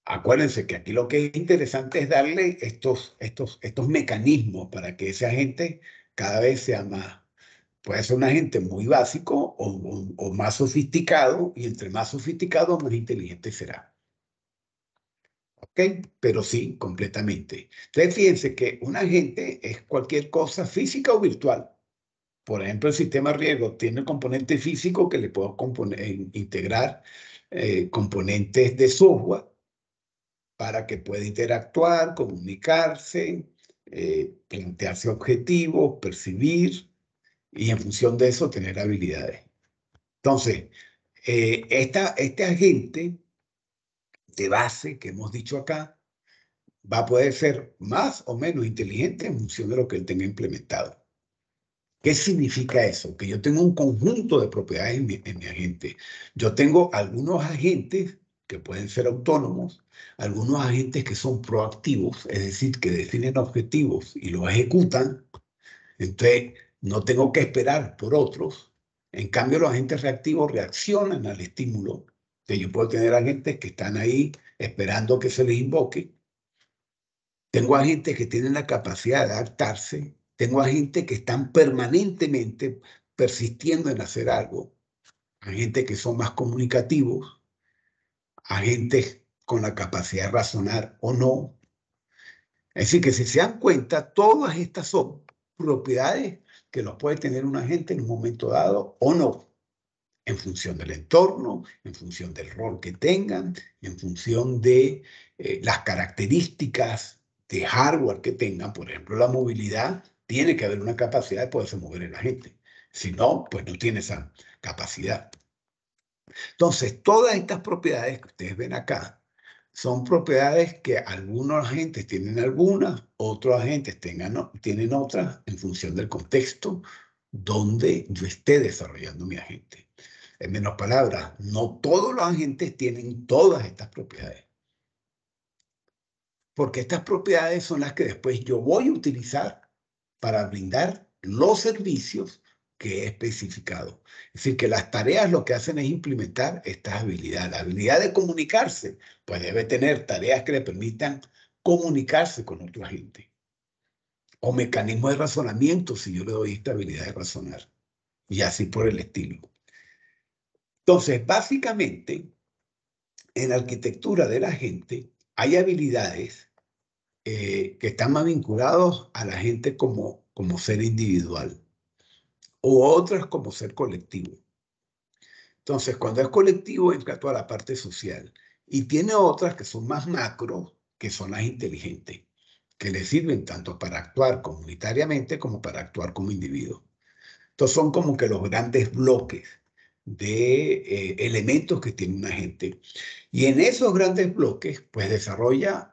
Acuérdense que aquí lo que es interesante es darle estos, estos, estos mecanismos para que ese agente cada vez sea más, puede ser un agente muy básico o, o, o, más sofisticado, y entre más sofisticado, más inteligente será. ¿Ok? Pero sí, completamente. Entonces, fíjense que un agente es cualquier cosa física o virtual por ejemplo, el sistema riesgo tiene componente físico que le puedo eh, integrar eh, componentes de software para que pueda interactuar, comunicarse, eh, plantearse objetivos, percibir y en función de eso tener habilidades. Entonces, esta, este agente de base que hemos dicho acá va a poder ser más o menos inteligente en función de lo que él tenga implementado. ¿Qué significa eso? Que yo tengo un conjunto de propiedades en mi, agente. Yo tengo algunos agentes que pueden ser autónomos, algunos agentes que son proactivos, es decir, que definen objetivos y los ejecutan. Entonces, no tengo que esperar por otros. En cambio, los agentes reactivos reaccionan al estímulo. Entonces, yo puedo tener agentes que están ahí esperando que se les invoque. Tengo agentes que tienen la capacidad de adaptarse tengo agentes que están permanentemente persistiendo en hacer algo, a gente que son más comunicativos, agentes con la capacidad de razonar o no. Es decir, que si se dan cuenta, todas estas son propiedades que los puede tener un agente en un momento dado o no, en función del entorno, en función del rol que tengan, en función de eh, las características de hardware que tengan, por ejemplo, la movilidad tiene que haber una capacidad de poderse mover en la gente. Si no, pues no tiene esa capacidad. Entonces, todas estas propiedades que ustedes ven acá son propiedades que algunos agentes tienen algunas, otros agentes tengan, tienen otras en función del contexto donde yo esté desarrollando mi agente. En menos palabras, no todos los agentes tienen todas estas propiedades. Porque estas propiedades son las que después yo voy a utilizar para brindar los servicios que he especificado. Es decir, que las tareas lo que hacen es implementar estas habilidades. La habilidad de comunicarse, pues debe tener tareas que le permitan comunicarse con otra gente. O mecanismo de razonamiento, si yo le doy esta habilidad de razonar. Y así por el estilo. Entonces, básicamente, en la arquitectura de la gente hay habilidades eh, que están más vinculados a la gente como, como ser individual o otras como ser colectivo. Entonces, cuando es colectivo, entra toda la parte social. Y tiene otras que son más macro, que son las inteligentes, que le sirven tanto para actuar comunitariamente como para actuar como individuo. Entonces, son como que los grandes bloques de eh, elementos que tiene una gente. Y en esos grandes bloques, pues desarrolla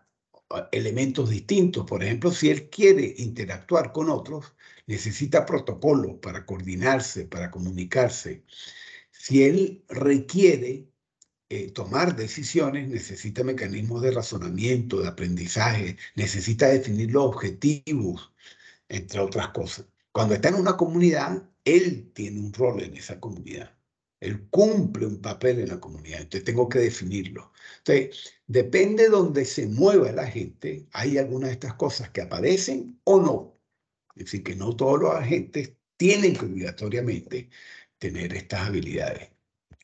elementos distintos. Por ejemplo, si él quiere interactuar con otros, necesita protocolos para coordinarse, para comunicarse. Si él requiere eh, tomar decisiones, necesita mecanismos de razonamiento, de aprendizaje, necesita definir los objetivos, entre otras cosas. Cuando está en una comunidad, él tiene un rol en esa comunidad. Él cumple un papel en la comunidad, entonces tengo que definirlo. Entonces, depende de donde se mueva la gente, hay algunas de estas cosas que aparecen o no. Es decir, que no todos los agentes tienen que obligatoriamente tener estas habilidades.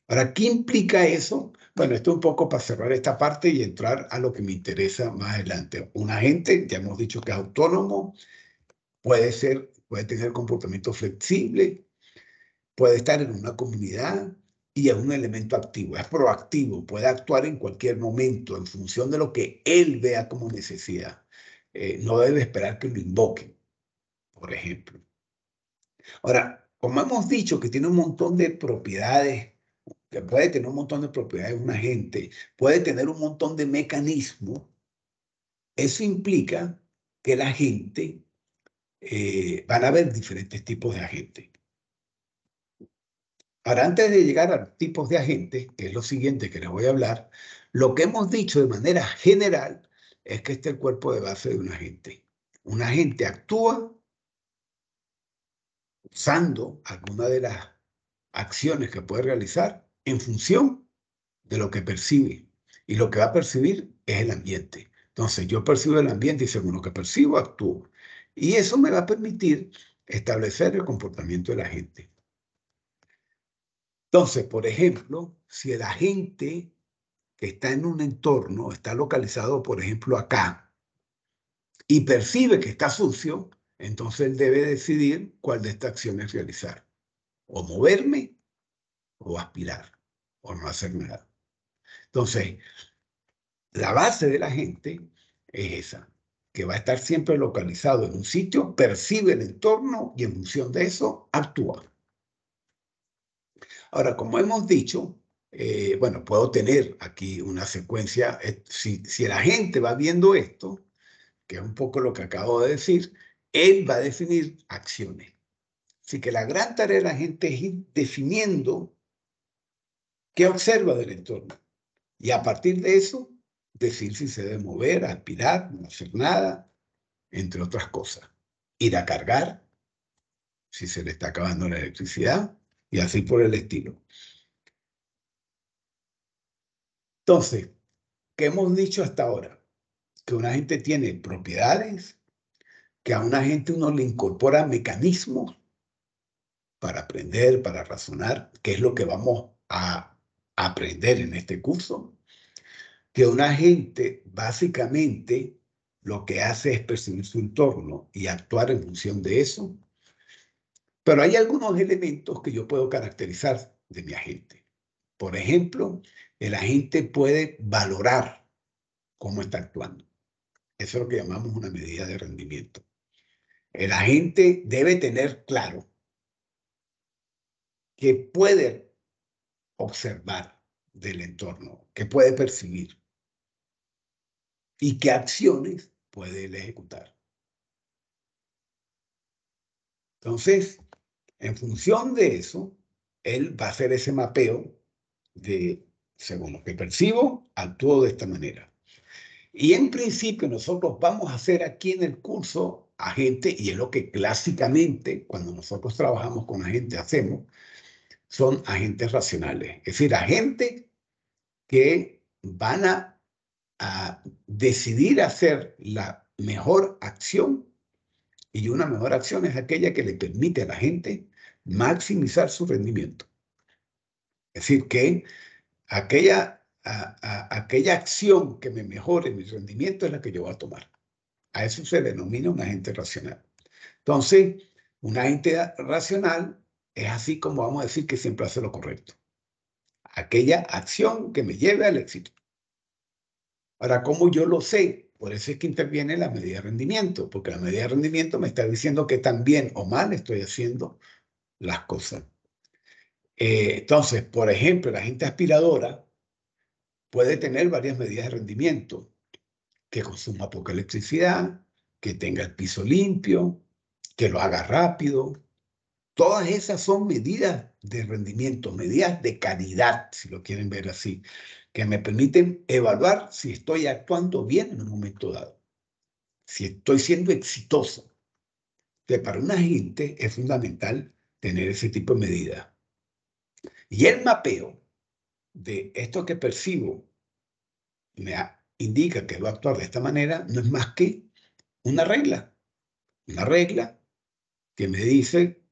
Ahora, ¿qué implica eso? Bueno, esto es un poco para cerrar esta parte y entrar a lo que me interesa más adelante. Un agente, ya hemos dicho que es autónomo, puede ser, puede tener comportamiento flexible, puede estar en una comunidad y es un elemento activo, es proactivo, puede actuar en cualquier momento en función de lo que él vea como necesidad. Eh, no debe esperar que lo invoque, por ejemplo. Ahora, como hemos dicho que tiene un montón de propiedades, que puede tener un montón de propiedades un agente, puede tener un montón de mecanismos, eso implica que la gente, eh, van a ver diferentes tipos de agentes. Ahora, antes de llegar a tipos de agentes, que es lo siguiente que les voy a hablar, lo que hemos dicho de manera general es que este es el cuerpo de base de un agente. Un agente actúa usando alguna de las acciones que puede realizar en función de lo que percibe. Y lo que va a percibir es el ambiente. Entonces, yo percibo el ambiente y según lo que percibo, actúo. Y eso me va a permitir establecer el comportamiento del agente. Entonces, por ejemplo, si la gente que está en un entorno está localizado, por ejemplo, acá, y percibe que está sucio, entonces él debe decidir cuál de estas acciones realizar. O moverme, o aspirar, o no hacer nada. Entonces, la base de la gente es esa, que va a estar siempre localizado en un sitio, percibe el entorno y en función de eso actúa. Ahora, como hemos dicho, eh, bueno, puedo tener aquí una secuencia. Eh, si, si la gente va viendo esto, que es un poco lo que acabo de decir, él va a definir acciones. Así que la gran tarea de la gente es ir definiendo qué observa del entorno. Y a partir de eso, decir si se debe mover, aspirar, no hacer nada, entre otras cosas. Ir a cargar, si se le está acabando la electricidad, y así por el estilo. Entonces, ¿qué hemos dicho hasta ahora? Que una gente tiene propiedades, que a una gente uno le incorpora mecanismos para aprender, para razonar, que es lo que vamos a aprender en este curso, que una gente básicamente lo que hace es percibir su entorno y actuar en función de eso, pero hay algunos elementos que yo puedo caracterizar de mi agente. Por ejemplo, el agente puede valorar cómo está actuando. Eso es lo que llamamos una medida de rendimiento. El agente debe tener claro que puede observar del entorno, que puede percibir y qué acciones puede ejecutar. Entonces, en función de eso, él va a hacer ese mapeo de, según lo que percibo, actúo de esta manera. Y en principio nosotros vamos a hacer aquí en el curso a gente y es lo que clásicamente cuando nosotros trabajamos con agente hacemos, son agentes racionales. Es decir, agentes que van a, a decidir hacer la mejor acción y una mejor acción es aquella que le permite a la gente maximizar su rendimiento. Es decir, que aquella, aquella acción que me mejore mi rendimiento es la que yo voy a tomar. A eso se denomina un agente racional. Entonces, un agente racional es así como vamos a decir que siempre hace lo correcto. Aquella acción que me lleve al éxito. Ahora, ¿cómo yo lo sé? Por eso es que interviene la medida de rendimiento, porque la medida de rendimiento me está diciendo que tan bien o mal estoy haciendo las cosas. Eh, entonces, por ejemplo, la gente aspiradora puede tener varias medidas de rendimiento, que consuma poca electricidad, que tenga el piso limpio, que lo haga rápido. Todas esas son medidas de rendimiento, medidas de calidad, si lo quieren ver así que me permiten evaluar si estoy actuando bien en un momento dado, si estoy siendo exitosa. Que para una gente es fundamental tener ese tipo de medida Y el mapeo de esto que percibo me indica que va a actuar de esta manera, no es más que una regla. Una regla que me dice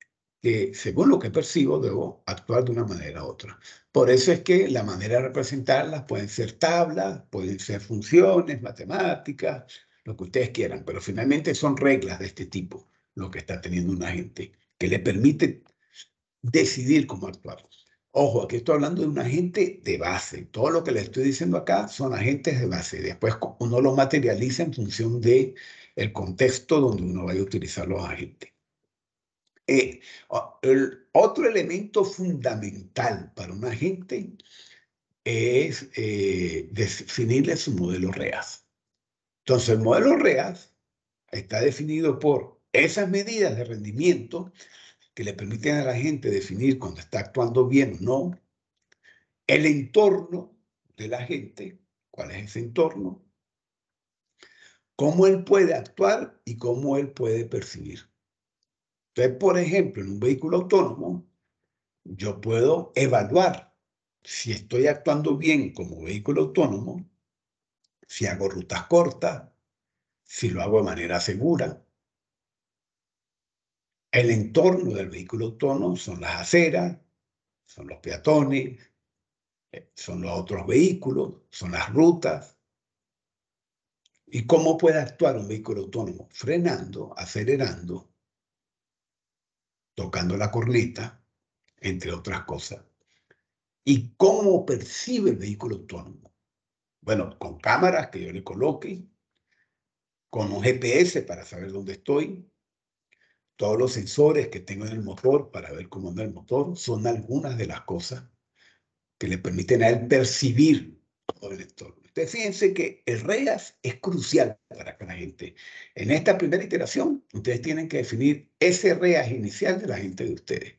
según lo que percibo debo actuar de una manera u otra. Por eso es que la manera de representarlas pueden ser tablas, pueden ser funciones, matemáticas, lo que ustedes quieran, pero finalmente son reglas de este tipo lo que está teniendo un agente que le permite decidir cómo actuar. Ojo, aquí estoy hablando de un agente de base. Todo lo que le estoy diciendo acá son agentes de base. Después uno lo materializa en función de el contexto donde uno vaya a utilizar los agentes. Eh, el otro elemento fundamental para una gente es eh, definirle su modelo REAS. Entonces, el modelo REAS está definido por esas medidas de rendimiento que le permiten a la gente definir cuando está actuando bien o no, el entorno de la gente, cuál es ese entorno, cómo él puede actuar y cómo él puede percibir. Entonces, por ejemplo, en un vehículo autónomo, yo puedo evaluar si estoy actuando bien como vehículo autónomo, si hago rutas cortas, si lo hago de manera segura. El entorno del vehículo autónomo son las aceras, son los peatones, eh, son los otros vehículos, son las rutas. ¿Y cómo puede actuar un vehículo autónomo? Frenando, acelerando, tocando la corneta, entre otras cosas. ¿Y cómo percibe el vehículo autónomo? Bueno, con cámaras que yo le coloque, con un GPS para saber dónde estoy, todos los sensores que tengo en el motor para ver cómo anda el motor, son algunas de las cosas que le permiten a él percibir todo el entorno fíjense que el REAS es crucial para la gente. En esta primera iteración, ustedes tienen que definir ese REAS inicial de la gente de ustedes.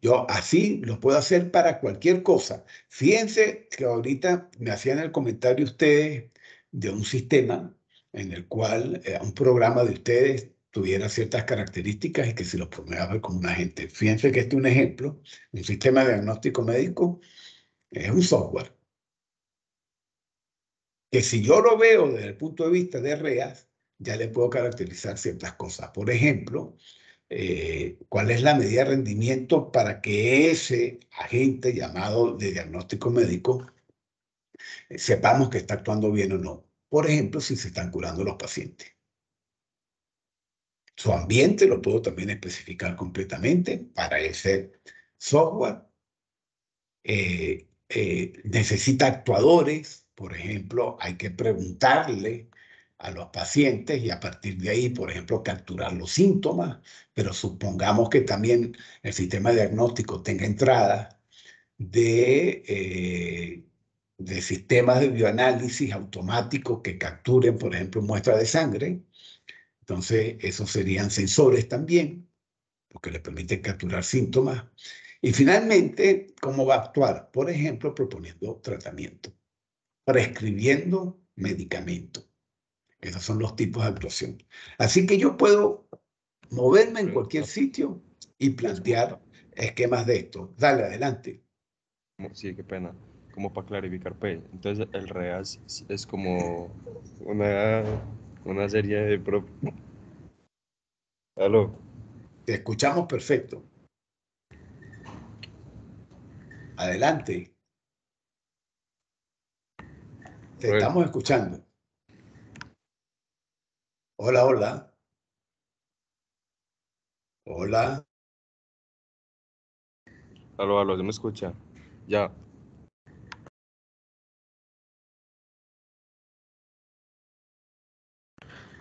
Yo así lo puedo hacer para cualquier cosa. Fíjense que ahorita me hacían el comentario ustedes de un sistema en el cual eh, un programa de ustedes tuviera ciertas características y que se los ver con una gente. Fíjense que este es un ejemplo, un sistema de diagnóstico médico es un software que si yo lo veo desde el punto de vista de REAS, ya le puedo caracterizar ciertas cosas. Por ejemplo, eh, cuál es la medida de rendimiento para que ese agente llamado de diagnóstico médico eh, sepamos que está actuando bien o no. Por ejemplo, si se están curando los pacientes. Su ambiente lo puedo también especificar completamente para ese software. Eh, necesita actuadores por ejemplo, hay que preguntarle a los pacientes y a partir de ahí, por ejemplo, capturar los síntomas, pero supongamos que también el sistema diagnóstico tenga entrada de, eh, de sistemas de bioanálisis automáticos que capturen, por ejemplo, muestras de sangre. Entonces, esos serían sensores también, porque le permiten capturar síntomas. Y finalmente, ¿cómo va a actuar? Por ejemplo, proponiendo tratamiento prescribiendo medicamento Esos son los tipos de actuación. Así que yo puedo moverme en cualquier sitio y plantear esquemas de esto. Dale, adelante. Sí, qué pena. Como para clarificar, pues, entonces el REAS es como una, una serie de... Pro... Aló. Te escuchamos perfecto. Adelante. Te estamos escuchando. Hola, hola. Hola. Aló, aló, ¿se me escucha? Ya.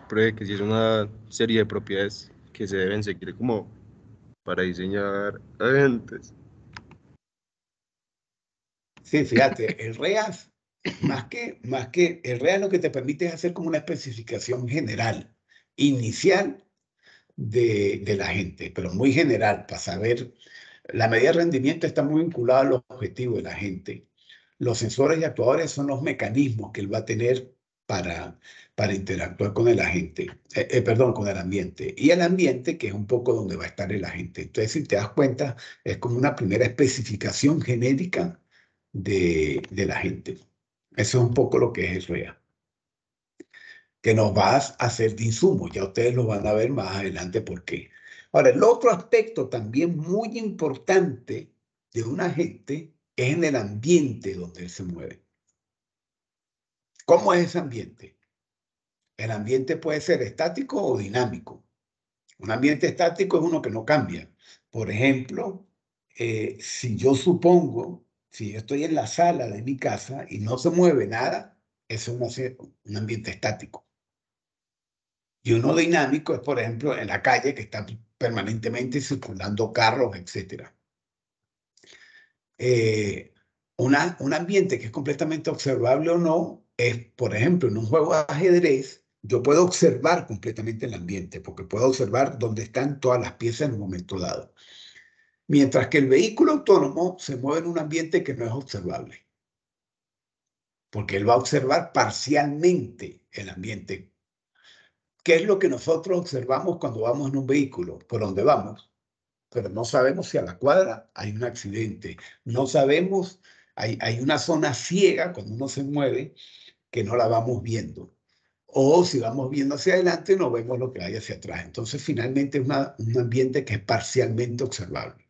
Pero que si es una serie de propiedades que se deben seguir como para diseñar agentes. Sí, fíjate, el REAF más que, más que el real, lo que te permite es hacer como una especificación general, inicial de, la gente, pero muy general para saber. La medida de rendimiento está muy vinculada los objetivos de la gente. Los sensores y actuadores son los mecanismos que él va a tener para, interactuar con el agente, eh, eh, perdón, con el ambiente. Y el ambiente, que es un poco donde va a estar el agente. Entonces, si te das cuenta, es como una primera especificación genérica de la gente. Eso es un poco lo que es el ya. Que nos vas a hacer de insumo. Ya ustedes lo van a ver más adelante por qué. Ahora, el otro aspecto también muy importante de un agente es en el ambiente donde se mueve. ¿Cómo es ese ambiente? El ambiente puede ser estático o dinámico. Un ambiente estático es uno que no cambia. Por ejemplo, eh, si yo supongo si yo estoy en la sala de mi casa y no se mueve nada, es un, ambiente estático. Y uno dinámico es, por ejemplo, en la calle que está permanentemente circulando carros, etc. Eh, un ambiente que es completamente observable o no es, por ejemplo, en un juego de ajedrez, yo puedo observar completamente el ambiente, porque puedo observar dónde están todas las piezas en un momento dado mientras que el vehículo autónomo se mueve en un ambiente que no es observable, porque él va a observar parcialmente el ambiente. ¿Qué es lo que nosotros observamos cuando vamos en un vehículo? ¿Por dónde vamos? Pero no sabemos si a la cuadra hay un accidente, no sabemos, hay, hay una zona ciega cuando uno se mueve que no la vamos viendo. O si vamos viendo hacia adelante, no vemos lo que hay hacia atrás. Entonces, finalmente es un ambiente que es parcialmente observable.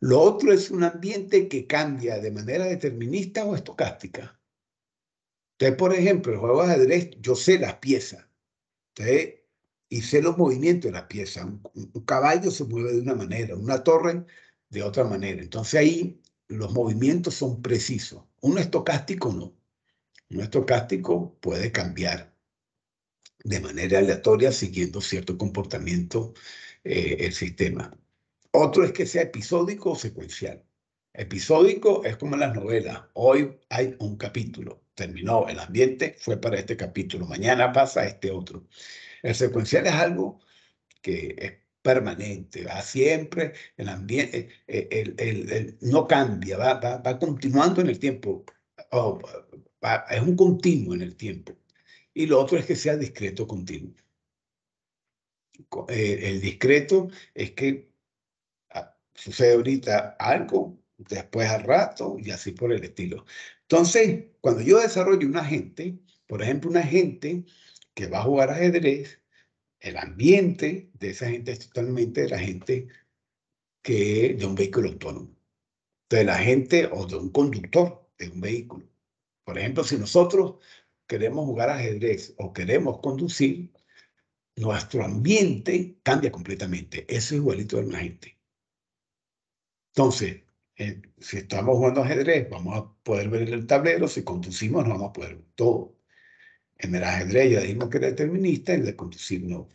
Lo otro es un ambiente que cambia de manera determinista o estocástica. Entonces, por ejemplo, el juego de ajedrez, yo sé las piezas. y sé los movimientos de las piezas. Un, caballo se mueve de una manera, una torre de otra manera. Entonces ahí los movimientos son precisos. Un estocástico no. Un estocástico puede cambiar de manera aleatoria siguiendo cierto comportamiento eh, el sistema. Otro es que sea episódico o secuencial. Episódico es como en las novelas. Hoy hay un capítulo. Terminó el ambiente, fue para este capítulo. Mañana pasa este otro. El secuencial es algo que es permanente, va siempre, el ambiente, eh, el, el, el, no cambia, va, va, continuando en el tiempo, es un continuo en el tiempo. Y lo otro es que sea discreto continuo. Eh, el discreto es que sucede ahorita algo, después al rato y así por el estilo. Entonces, cuando yo desarrollo una agente, por ejemplo, una agente que va a jugar ajedrez, el ambiente de esa gente es totalmente de la gente que de un vehículo autónomo, de la gente o de un conductor de un vehículo. Por ejemplo, si nosotros queremos jugar ajedrez o queremos conducir, nuestro ambiente cambia completamente. Eso es igualito de un agente. Entonces, eh, si estamos jugando ajedrez, vamos a poder ver el tablero, si conducimos no vamos a poder todo. En el ajedrez ya dijimos que era determinista, en el de conducir no.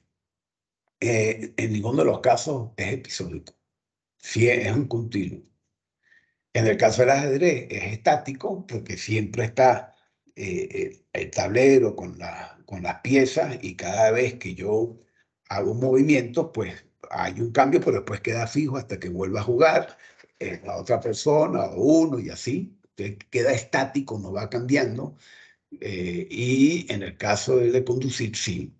Eh, en ninguno de los casos es episódico, Si es un continuo. En el caso del ajedrez es estático porque siempre está eh, el tablero con, la, con las piezas y cada vez que yo hago un movimiento, pues hay un cambio, pero después queda fijo hasta que vuelva a jugar a otra persona o uno y así. Usted queda estático, no va cambiando. Eh, y en el caso de conducir, sí.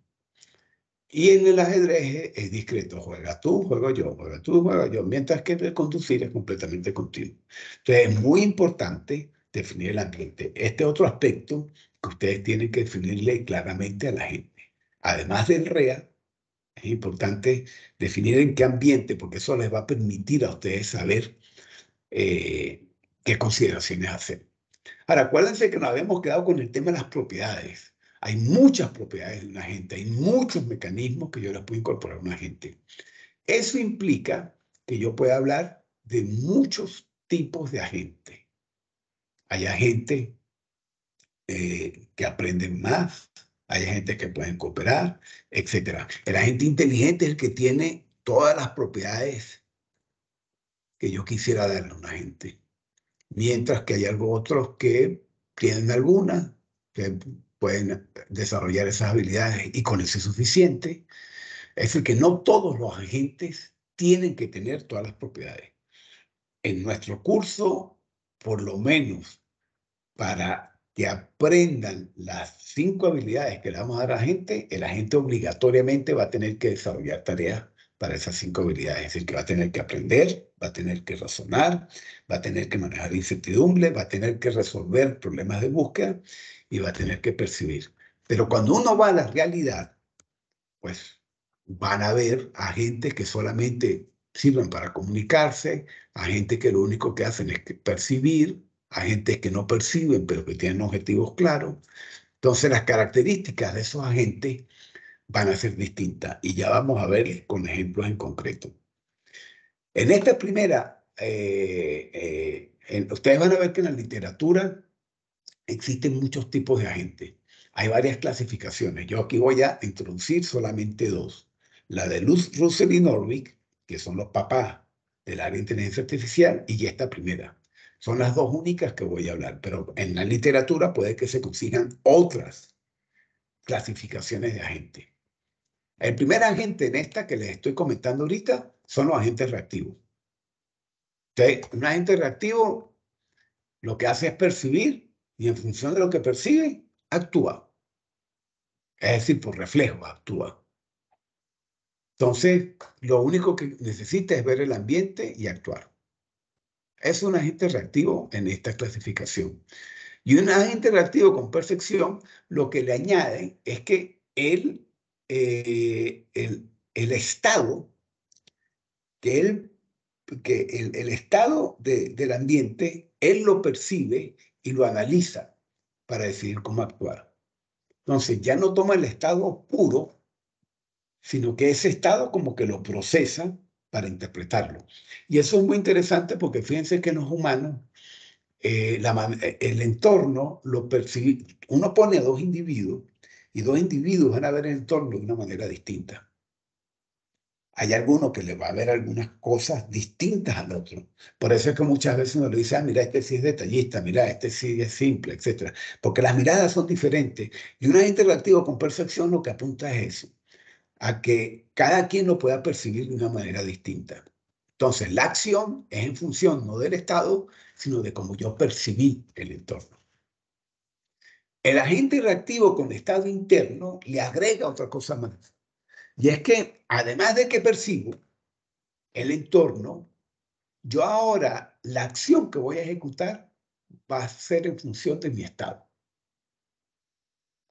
Y en el ajedrez es discreto, juegas tú, juego yo, juega tú, juega yo, mientras que el conducir es completamente continuo. Entonces es muy importante definir el ambiente. Este otro aspecto que ustedes tienen que definirle claramente a la gente. Además del REA, es importante definir en qué ambiente, porque eso les va a permitir a ustedes saber eh, qué consideraciones hacer. Ahora, acuérdense que nos habíamos quedado con el tema de las propiedades. Hay muchas propiedades de un gente, hay muchos mecanismos que yo les puedo incorporar a una gente. Eso implica que yo pueda hablar de muchos tipos de agentes. Hay agente eh, que aprenden más, hay agentes que pueden cooperar, etc. El agente inteligente es el que tiene todas las propiedades que yo quisiera darle a una gente. Mientras que hay algo, otros que tienen alguna, que pueden desarrollar esas habilidades y con eso es suficiente. Es decir, que no todos los agentes tienen que tener todas las propiedades. En nuestro curso, por lo menos para que aprendan las cinco habilidades que le vamos a dar a la gente, el agente obligatoriamente va a tener que desarrollar tareas para esas cinco habilidades. Es decir, que va a tener que aprender, va a tener que razonar, va a tener que manejar incertidumbre, va a tener que resolver problemas de búsqueda y va a tener que percibir. Pero cuando uno va a la realidad, pues van a ver agentes que solamente sirven para comunicarse, agentes que lo único que hacen es percibir, agentes que no perciben pero que tienen objetivos claros. Entonces las características de esos agentes van a ser distintas y ya vamos a ver con ejemplos en concreto. En esta primera, eh, eh, ustedes van a ver que en la literatura existen muchos tipos de agentes. Hay varias clasificaciones. Yo aquí voy a introducir solamente dos. La de Luz, Russell y Norvig, que son los papás del área de inteligencia artificial, y esta primera. Son las dos únicas que voy a hablar, pero en la literatura puede que se consigan otras clasificaciones de agentes. El primer agente en esta que les estoy comentando ahorita son los agentes reactivos. Entonces, un agente reactivo lo que hace es percibir y en función de lo que percibe, actúa. Es decir, por reflejo actúa. Entonces, lo único que necesita es ver el ambiente y actuar. Es un agente reactivo en esta clasificación. Y un agente reactivo con percepción, lo que le añade es que él eh, el, estado, que, él, que el, estado del ambiente, él lo percibe y lo analiza para decidir cómo actuar. Entonces ya no toma el estado puro, sino que ese estado como que lo procesa para interpretarlo. Y eso es muy interesante porque fíjense que los humanos, eh, el entorno, lo percibe, uno pone a dos individuos y dos individuos van a ver el entorno de una manera distinta. Hay alguno que le va a ver algunas cosas distintas al otro. Por eso es que muchas veces uno le dice, ah, mira, este sí es detallista, mira, este sí es simple, etc. Porque las miradas son diferentes. Y una interactivo con percepción lo que apunta es eso, a que cada quien lo pueda percibir de una manera distinta. Entonces, la acción es en función no del estado, sino de cómo yo percibí el entorno. El agente reactivo con estado interno le agrega otra cosa más. Y es que, además de que percibo el entorno, yo ahora la acción que voy a ejecutar va a ser en función de mi estado.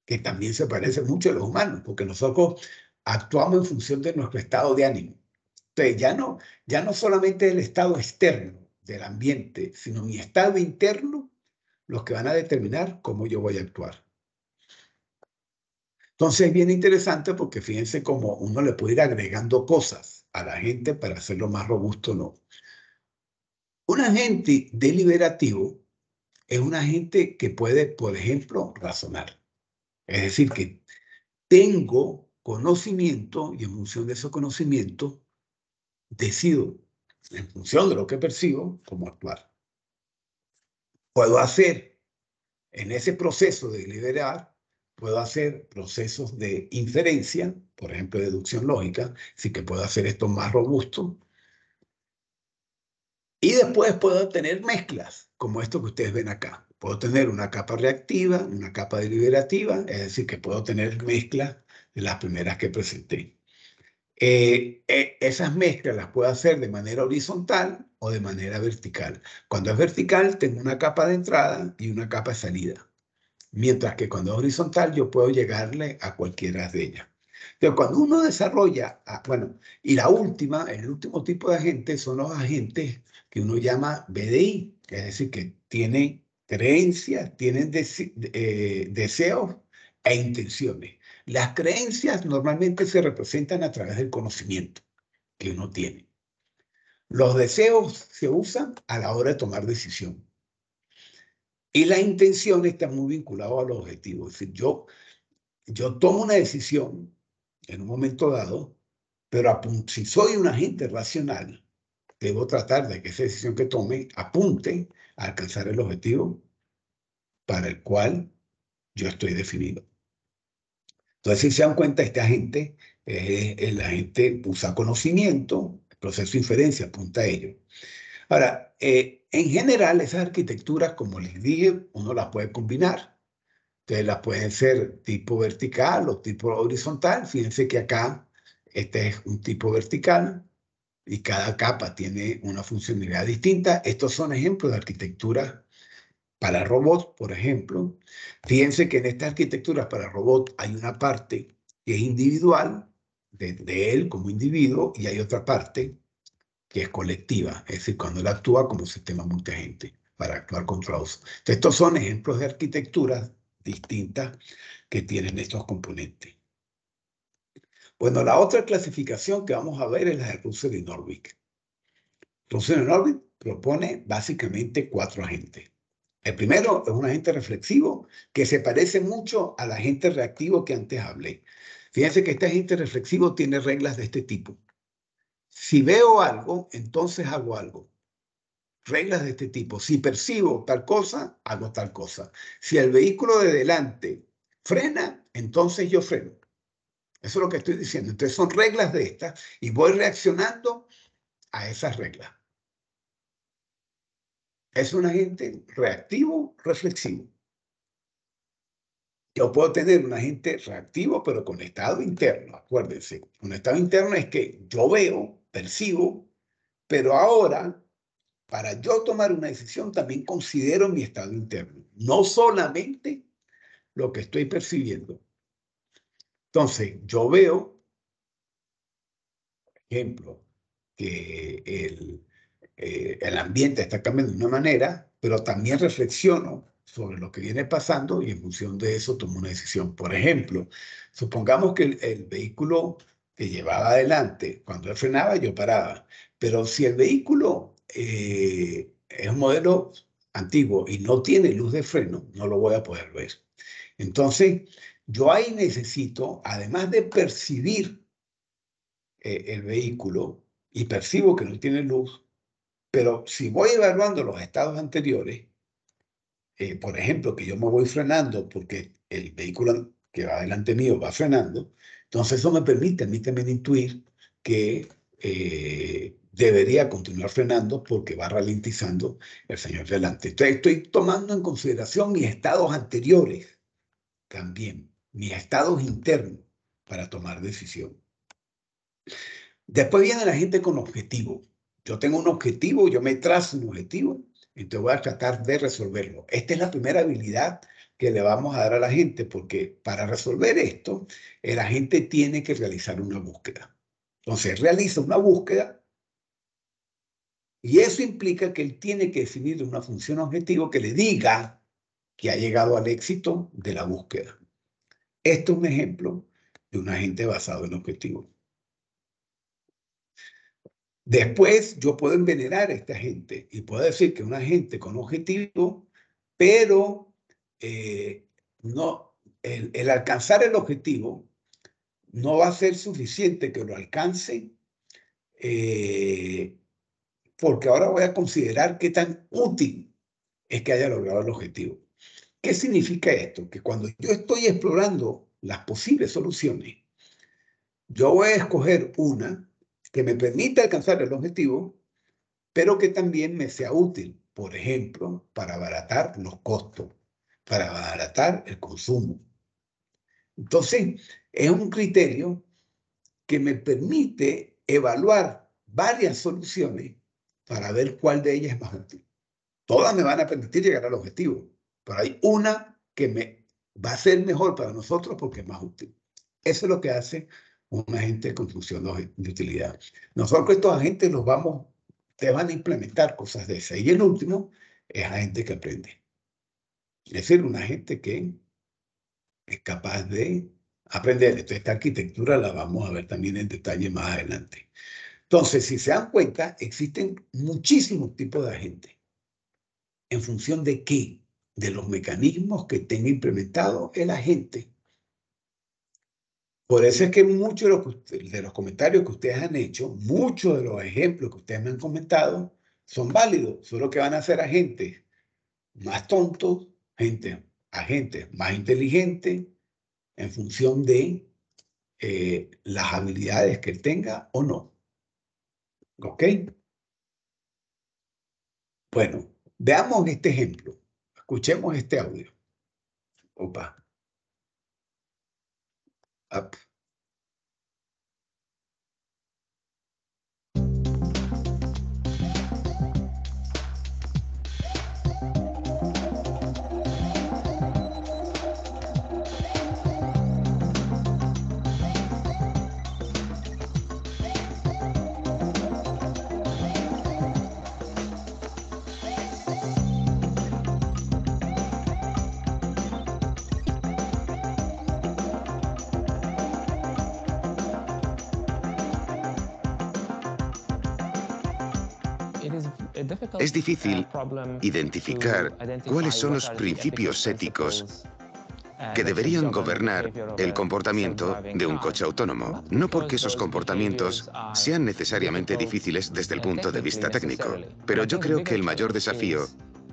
Que también se parece mucho a los humanos, porque nosotros actuamos en función de nuestro estado de ánimo. Entonces, ya no, ya no solamente el estado externo del ambiente, sino mi estado interno los que van a determinar cómo yo voy a actuar. Entonces es bien interesante porque fíjense cómo uno le puede ir agregando cosas a la gente para hacerlo más robusto o no. Un agente deliberativo es un agente que puede, por ejemplo, razonar. Es decir, que tengo conocimiento y en función de ese conocimiento decido, en función de lo que percibo, cómo actuar puedo hacer en ese proceso de liderar, puedo hacer procesos de inferencia, por ejemplo, deducción lógica, Así que puedo hacer esto más robusto. Y después puedo tener mezclas, como esto que ustedes ven acá. Puedo tener una capa reactiva, una capa deliberativa, es decir, que puedo tener mezclas de las primeras que presenté. Eh, eh, esas mezclas las puedo hacer de manera horizontal o de manera vertical. Cuando es vertical, tengo una capa de entrada y una capa de salida. Mientras que cuando es horizontal, yo puedo llegarle a cualquiera de ellas. Pero cuando uno desarrolla, ah, bueno, y la última, el último tipo de agentes son los agentes que uno llama BDI, es decir, que tienen creencias, tienen eh, deseos e intenciones. Las creencias normalmente se representan a través del conocimiento que uno tiene. Los deseos se usan a la hora de tomar decisión. Y la intención está muy vinculada a los objetivos. Es decir, yo, yo tomo una decisión en un momento dado, pero si soy un agente racional, debo tratar de que esa decisión que tome apunte a alcanzar el objetivo para el cual yo estoy definido. Entonces, si se dan cuenta, este agente eh, el agente usa conocimiento, proceso de inferencia apunta a ello. Ahora, eh, en general, esas arquitecturas, como les dije, uno las puede combinar. Entonces, las pueden ser tipo vertical o tipo horizontal. Fíjense que acá este es un tipo vertical y cada capa tiene una funcionalidad distinta. Estos son ejemplos de arquitecturas para robots, por ejemplo. Fíjense que en esta arquitectura para robot hay una parte que es individual, de, él como individuo, y hay otra parte que es colectiva, es decir, cuando él actúa como sistema multiagente para actuar contra otros. Estos son ejemplos de arquitecturas distintas que tienen estos componentes. Bueno, la otra clasificación que vamos a ver es la de Russell y Norvig. Russell y Norvig propone básicamente cuatro agentes. El primero es un agente reflexivo que se parece mucho al agente reactivo que antes hablé. Fíjense que este agente reflexivo tiene reglas de este tipo. Si veo algo, entonces hago algo. Reglas de este tipo. Si percibo tal cosa, hago tal cosa. Si el vehículo de delante frena, entonces yo freno. Eso es lo que estoy diciendo. Entonces son reglas de estas y voy reaccionando a esas reglas es un agente reactivo, reflexivo. Yo puedo tener un agente reactivo, pero con estado interno, acuérdense. Un estado interno es que yo veo, percibo, pero ahora, para yo tomar una decisión, también considero mi estado interno, no solamente lo que estoy percibiendo. Entonces, yo veo, por ejemplo, que el, eh, el ambiente está cambiando de una manera, pero también reflexiono sobre lo que viene pasando y en función de eso tomo una decisión. Por ejemplo, supongamos que el, vehículo que llevaba adelante, cuando él frenaba, yo paraba. Pero si el vehículo eh, es un modelo antiguo y no tiene luz de freno, no lo voy a poder ver. Entonces, yo ahí necesito, además de percibir eh, el vehículo y percibo que no tiene luz, pero si voy evaluando los estados anteriores, eh, por ejemplo, que yo me voy frenando porque el vehículo que va delante mío va frenando, entonces eso me permite a mí también intuir que eh, debería continuar frenando porque va ralentizando el señor delante. Entonces estoy tomando en consideración mis estados anteriores también, mis estados internos para tomar decisión. Después viene la gente con objetivo. Yo tengo un objetivo, yo me trazo un objetivo, entonces voy a tratar de resolverlo. Esta es la primera habilidad que le vamos a dar a la gente, porque para resolver esto, el agente tiene que realizar una búsqueda. Entonces, realiza una búsqueda y eso implica que él tiene que definir una función objetivo que le diga que ha llegado al éxito de la búsqueda. Esto es un ejemplo de un agente basado en objetivos. Después yo puedo envenenar a esta gente y puedo decir que una gente con objetivo, pero eh, no, el, alcanzar el objetivo no va a ser suficiente que lo alcance, eh, porque ahora voy a considerar qué tan útil es que haya logrado el objetivo. ¿Qué significa esto? Que cuando yo estoy explorando las posibles soluciones, yo voy a escoger una que me permita alcanzar el objetivo, pero que también me sea útil, por ejemplo, para abaratar los costos, para abaratar el consumo. Entonces, es un criterio que me permite evaluar varias soluciones para ver cuál de ellas es más útil. Todas me van a permitir llegar al objetivo, pero hay una que me va a ser mejor para nosotros porque es más útil. Eso es lo que hace un agente de construcción de utilidad. Nosotros estos agentes los vamos, te van a implementar cosas de esas. Y el último es agente que aprende. Es decir, un agente que es capaz de aprender. Entonces, esta arquitectura la vamos a ver también en detalle más adelante. Entonces, si se dan cuenta, existen muchísimos tipos de agentes. ¿En función de qué? De los mecanismos que tenga implementado el agente por eso es que muchos de los, comentarios que ustedes han hecho, muchos de los ejemplos que ustedes me han comentado, son válidos, solo que van a ser agentes más tontos, gente, agentes más inteligentes, en función de eh, las habilidades que tenga o no. ¿Ok? Bueno, veamos este ejemplo. Escuchemos este audio. Opa. up Es difícil eh, identificar cuáles son los principios éticos que eh, deberían gobernar el comportamiento de un coche autónomo, no porque esos comportamientos sean necesariamente difíciles desde el punto de vista técnico, pero yo creo que el mayor desafío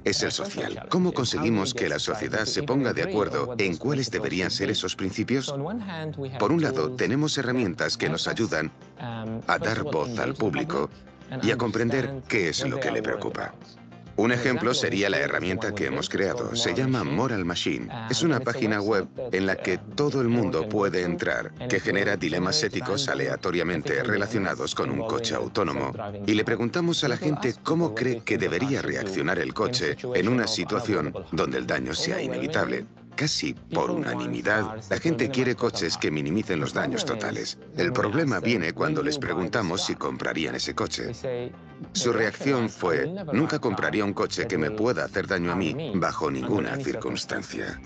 es el social. ¿Cómo conseguimos que la sociedad se ponga de acuerdo en cuáles deberían ser esos principios? Por un lado, tenemos herramientas que nos ayudan um, a dar voz al público y a comprender qué es lo que le preocupa. Un ejemplo sería la herramienta que hemos creado. Se llama Moral Machine. Es una página web en la que todo el mundo puede entrar, que genera dilemas éticos aleatoriamente relacionados con un coche autónomo. Y le preguntamos a la gente cómo cree que debería reaccionar el coche en una situación donde el daño sea inevitable. Casi por unanimidad, la gente quiere coches que minimicen los daños totales. El problema viene cuando les preguntamos si comprarían ese coche. Su reacción fue, nunca compraría un coche que me pueda hacer daño a mí bajo ninguna circunstancia.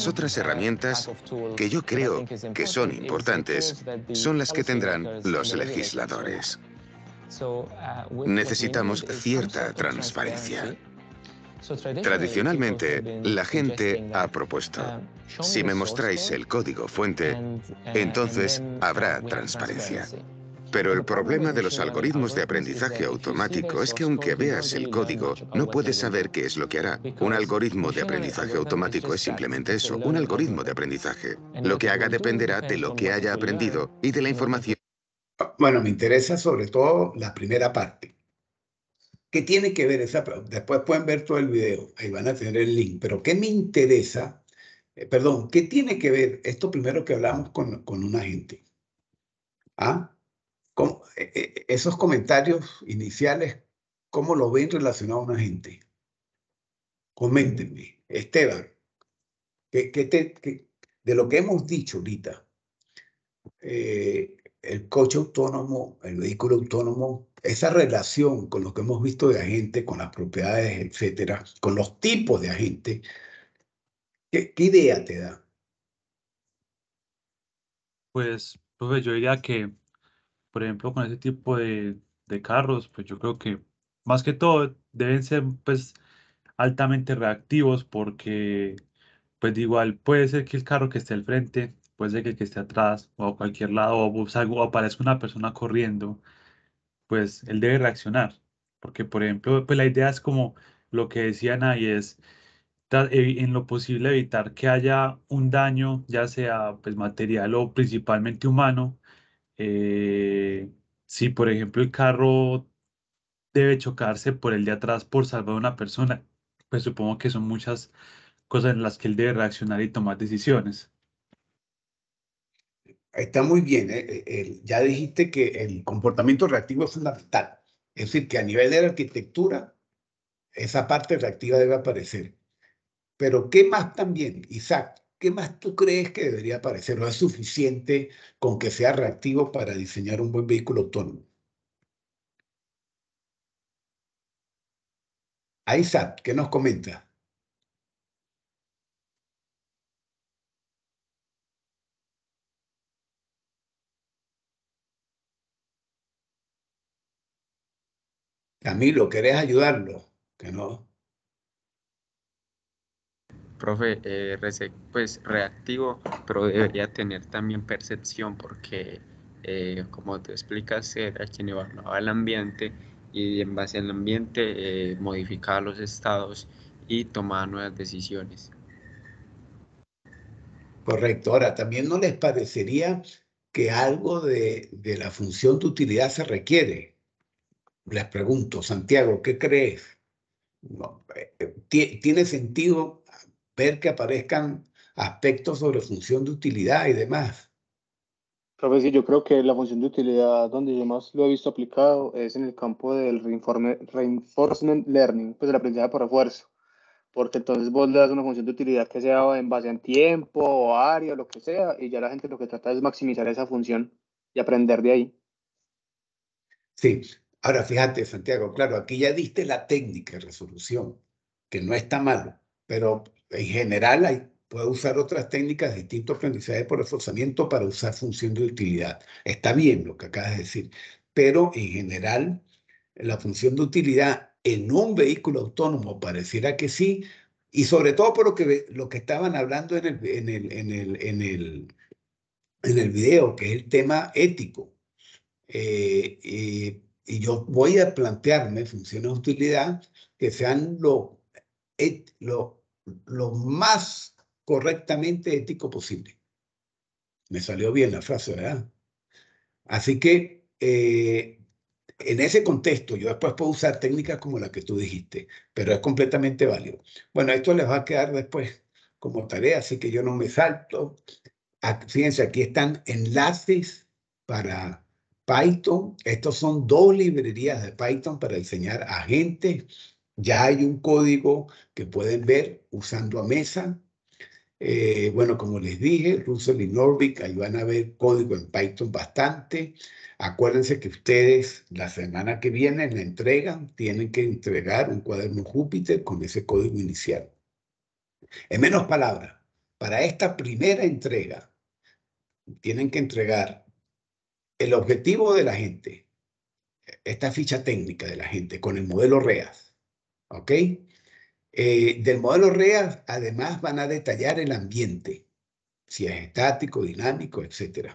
Las otras herramientas que yo creo que son importantes son las que tendrán los legisladores. Necesitamos cierta transparencia. Tradicionalmente, la gente ha propuesto, si me mostráis el código fuente, entonces habrá transparencia. Pero el problema de los algoritmos de aprendizaje automático es que aunque veas el código, no puedes saber qué es lo que hará. Un algoritmo de aprendizaje automático es simplemente eso, un algoritmo de aprendizaje. Lo que haga dependerá de lo que haya aprendido y de la información. Bueno, me interesa sobre todo la primera parte. ¿Qué tiene que ver esa? Después pueden ver todo el video, ahí van a tener el link, pero ¿qué me interesa? Eh, perdón, ¿qué tiene que ver esto primero que hablamos con, con un agente? ¿Ah? Eh, eh, esos comentarios iniciales, ¿cómo lo ven relacionado a una gente? Coméntenme. Esteban, de lo que hemos dicho ahorita, eh, el coche autónomo, el vehículo autónomo, esa relación con lo que hemos visto de agente, con las propiedades, etcétera, con los tipos de agente, ¿qué, idea te da? Pues, pues yo diría que por ejemplo, con ese tipo de, carros, pues yo creo que más que todo deben ser pues altamente reactivos porque pues igual puede ser que el carro que esté al frente, puede ser que el que esté atrás o a cualquier lado o, salga, pues, o aparezca una persona corriendo, pues él debe reaccionar. Porque por ejemplo, pues la idea es como lo que decían ahí es en lo posible evitar que haya un daño, ya sea pues material o principalmente humano, eh, si, por ejemplo, el carro debe chocarse por el de atrás por salvar a una persona, pues supongo que son muchas cosas en las que él debe reaccionar y tomar decisiones. Está muy bien. Eh, eh, ya dijiste que el comportamiento reactivo es fundamental. Es decir, que a nivel de la arquitectura, esa parte reactiva debe aparecer. Pero ¿qué más también, Isaac? ¿qué más tú crees que debería aparecer? ¿No es suficiente con que sea reactivo para diseñar un buen vehículo autónomo? Aizat, ¿qué nos comenta? Camilo, ¿querés ayudarlo? Que no, profe, eh, pues reactivo, pero debería tener también percepción porque, eh, como te explicas, era quien evaluaba el ambiente y en base al ambiente eh, modificaba los estados y tomaba nuevas decisiones. Correcto. Ahora, también no les parecería que algo de, de la función de utilidad se requiere. Les pregunto, Santiago, ¿qué crees? ¿Tiene sentido ver que aparezcan aspectos sobre función de utilidad y demás. Profesor, yo creo que la función de utilidad donde yo más lo he visto aplicado es en el campo del reinforcement learning, pues la aprendizaje por refuerzo, porque entonces vos le das una función de utilidad que sea en base a tiempo o área o lo que sea, y ya la gente lo que trata es maximizar esa función y aprender de ahí. Sí, ahora fíjate Santiago, claro, aquí ya diste la técnica de resolución, que no está mal, pero en general hay, puede usar otras técnicas distintos aprendizajes por reforzamiento para usar función de utilidad. Está bien lo que acabas de decir, pero en general la función de utilidad en un vehículo autónomo pareciera que sí, y sobre todo por lo que, lo que estaban hablando en el, en el, en el, en el, en el video, que es el tema ético. Eh, eh, y yo voy a plantearme funciones de utilidad que sean lo, et, lo lo más correctamente ético posible. Me salió bien la frase, ¿verdad? Así que eh, en ese contexto, yo después puedo usar técnicas como la que tú dijiste, pero es completamente válido. Bueno, esto les va a quedar después como tarea, así que yo no me salto. Ah, fíjense, aquí están enlaces para Python. Estos son dos librerías de Python para enseñar a gente. Ya hay un código que pueden ver usando a mesa. Eh, bueno, como les dije, Russell y Norvik, ahí van a ver código en Python bastante. Acuérdense que ustedes la semana que viene en la entrega tienen que entregar un cuaderno Júpiter con ese código inicial. En menos palabras, para esta primera entrega, tienen que entregar el objetivo de la gente, esta ficha técnica de la gente con el modelo REAS, ¿Ok? Eh, del modelo REA, además, van a detallar el ambiente, si es estático, dinámico, etc.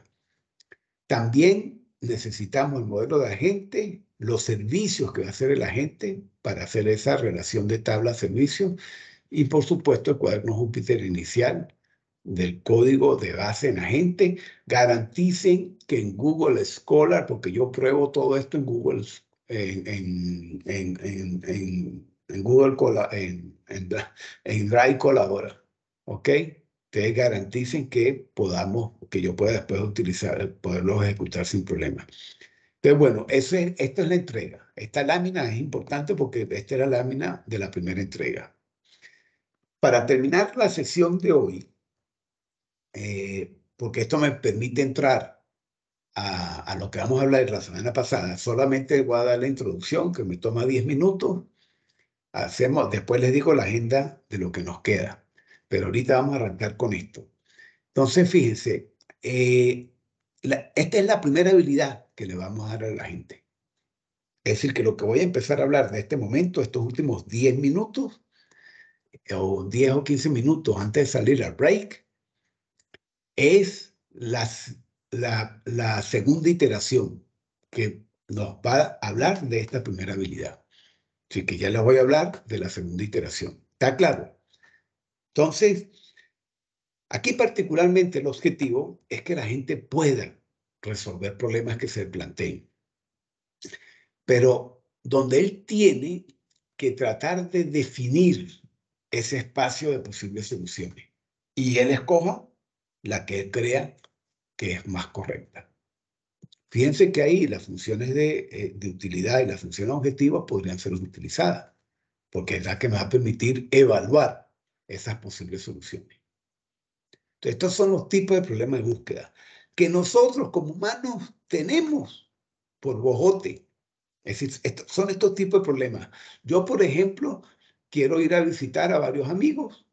También necesitamos el modelo de agente, los servicios que va a hacer el agente para hacer esa relación de tabla-servicio y, por supuesto, el cuaderno Júpiter inicial del código de base en agente. Garanticen que en Google Scholar, porque yo pruebo todo esto en Google, en, en, en, en en Google, en, en, en Drive colabora, ¿ok? Ustedes garanticen que podamos, que yo pueda después utilizar, poderlo ejecutar sin problema. Entonces, bueno, ese, esta es la entrega. Esta lámina es importante porque esta es la lámina de la primera entrega. Para terminar la sesión de hoy, eh, porque esto me permite entrar a, a, lo que vamos a hablar de la semana pasada, solamente voy a dar la introducción, que me toma 10 minutos, Hacemos, después les digo la agenda de lo que nos queda, pero ahorita vamos a arrancar con esto. Entonces, fíjense, eh, esta es la primera habilidad que le vamos a dar a la gente. Es decir, que lo que voy a empezar a hablar de este momento, estos últimos 10 minutos, o 10 o 15 minutos antes de salir al break, es la segunda iteración que nos va a hablar de esta primera habilidad. Así que ya les voy a hablar de la segunda iteración. ¿Está claro? Entonces, aquí particularmente el objetivo es que la gente pueda resolver problemas que se planteen. Pero donde él tiene que tratar de definir ese espacio de posibles soluciones. Y él escoja la que él crea que es más correcta. Fíjense que ahí las funciones eh, de, utilidad y las funciones objetivas podrían ser utilizadas, porque es la que me va a permitir evaluar esas posibles soluciones. Entonces, estos son los tipos de problemas de búsqueda que nosotros como humanos tenemos por bojote. Es decir, son estos tipos de problemas. Yo, por ejemplo, quiero ir a visitar a varios amigos.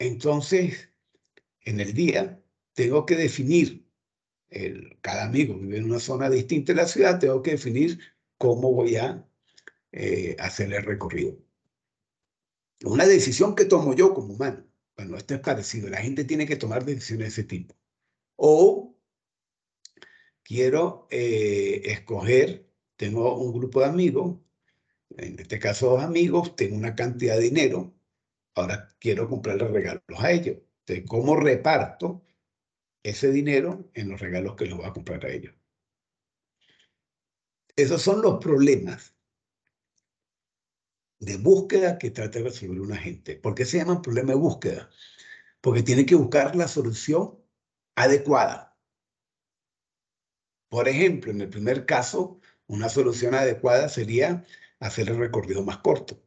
Entonces, en el día, tengo que definir cada amigo vive en una zona distinta de la ciudad, tengo que definir cómo voy a eh, hacer el recorrido. Una decisión que tomo yo como humano. Bueno, esto es parecido. La gente tiene que tomar decisiones de ese tipo. O quiero eh, escoger, tengo un grupo de amigos, en este caso dos amigos, tengo una cantidad de dinero, ahora quiero comprarle regalos a ellos. Entonces, ¿cómo reparto ese dinero en los regalos que los va a comprar a ellos. Esos son los problemas de búsqueda que trata de resolver una gente. ¿Por qué se llaman problemas de búsqueda? Porque tiene que buscar la solución adecuada. Por ejemplo, en el primer caso, una solución adecuada sería hacer el recorrido más corto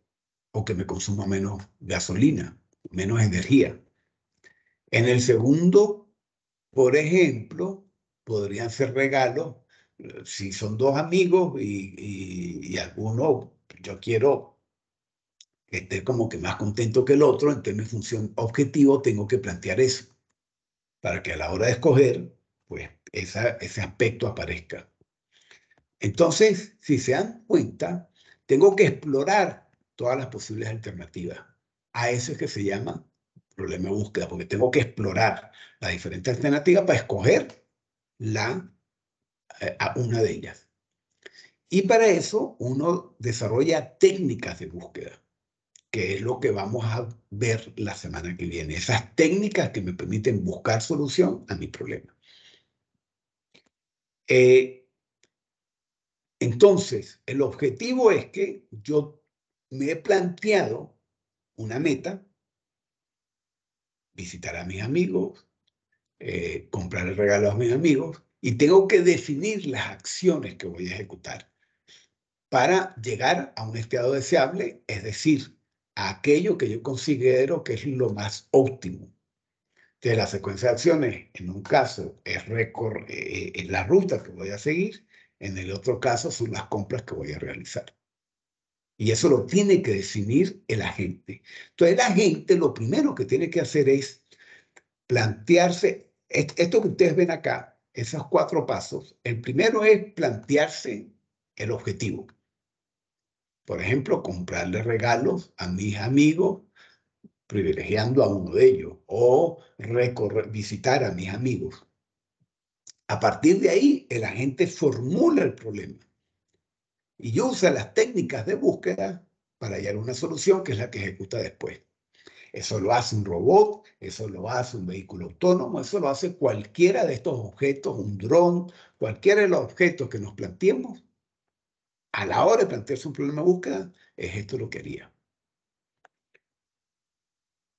o que me consuma menos gasolina, menos energía. En el segundo por ejemplo, podrían ser regalos eh, si son dos amigos y, alguno, yo quiero que esté como que más contento que el otro, en términos de función objetivo tengo que plantear eso, para que a la hora de escoger, pues ese aspecto aparezca. Entonces, si se dan cuenta, tengo que explorar todas las posibles alternativas. A eso es que se llama problema de búsqueda, porque tengo que explorar las diferentes alternativas para escoger la, eh, a una de ellas. Y para eso uno desarrolla técnicas de búsqueda, que es lo que vamos a ver la semana que viene. Esas técnicas que me permiten buscar solución a mi problema. Eh, entonces, el objetivo es que yo me he planteado una meta visitar a mis amigos, eh, comprar el regalo a mis amigos y tengo que definir las acciones que voy a ejecutar para llegar a un estado deseable, es decir, a aquello que yo considero que es lo más óptimo. de la secuencia de acciones, en un caso, es record eh, eh, la ruta que voy a seguir, en el otro caso, son las compras que voy a realizar. Y eso lo tiene que definir el agente. Entonces, el agente lo primero que tiene que hacer es plantearse, esto que ustedes ven acá, esos cuatro pasos. El primero es plantearse el objetivo. Por ejemplo, comprarle regalos a mis amigos, privilegiando a uno de ellos, o visitar a mis amigos. A partir de ahí, el agente formula el problema y usa las técnicas de búsqueda para hallar una solución que es la que ejecuta después. Eso lo hace un robot, eso lo hace un vehículo autónomo, eso lo hace cualquiera de estos objetos, un dron, cualquiera de los objetos que nos planteemos. A la hora de plantearse un problema de búsqueda, es esto lo que haría.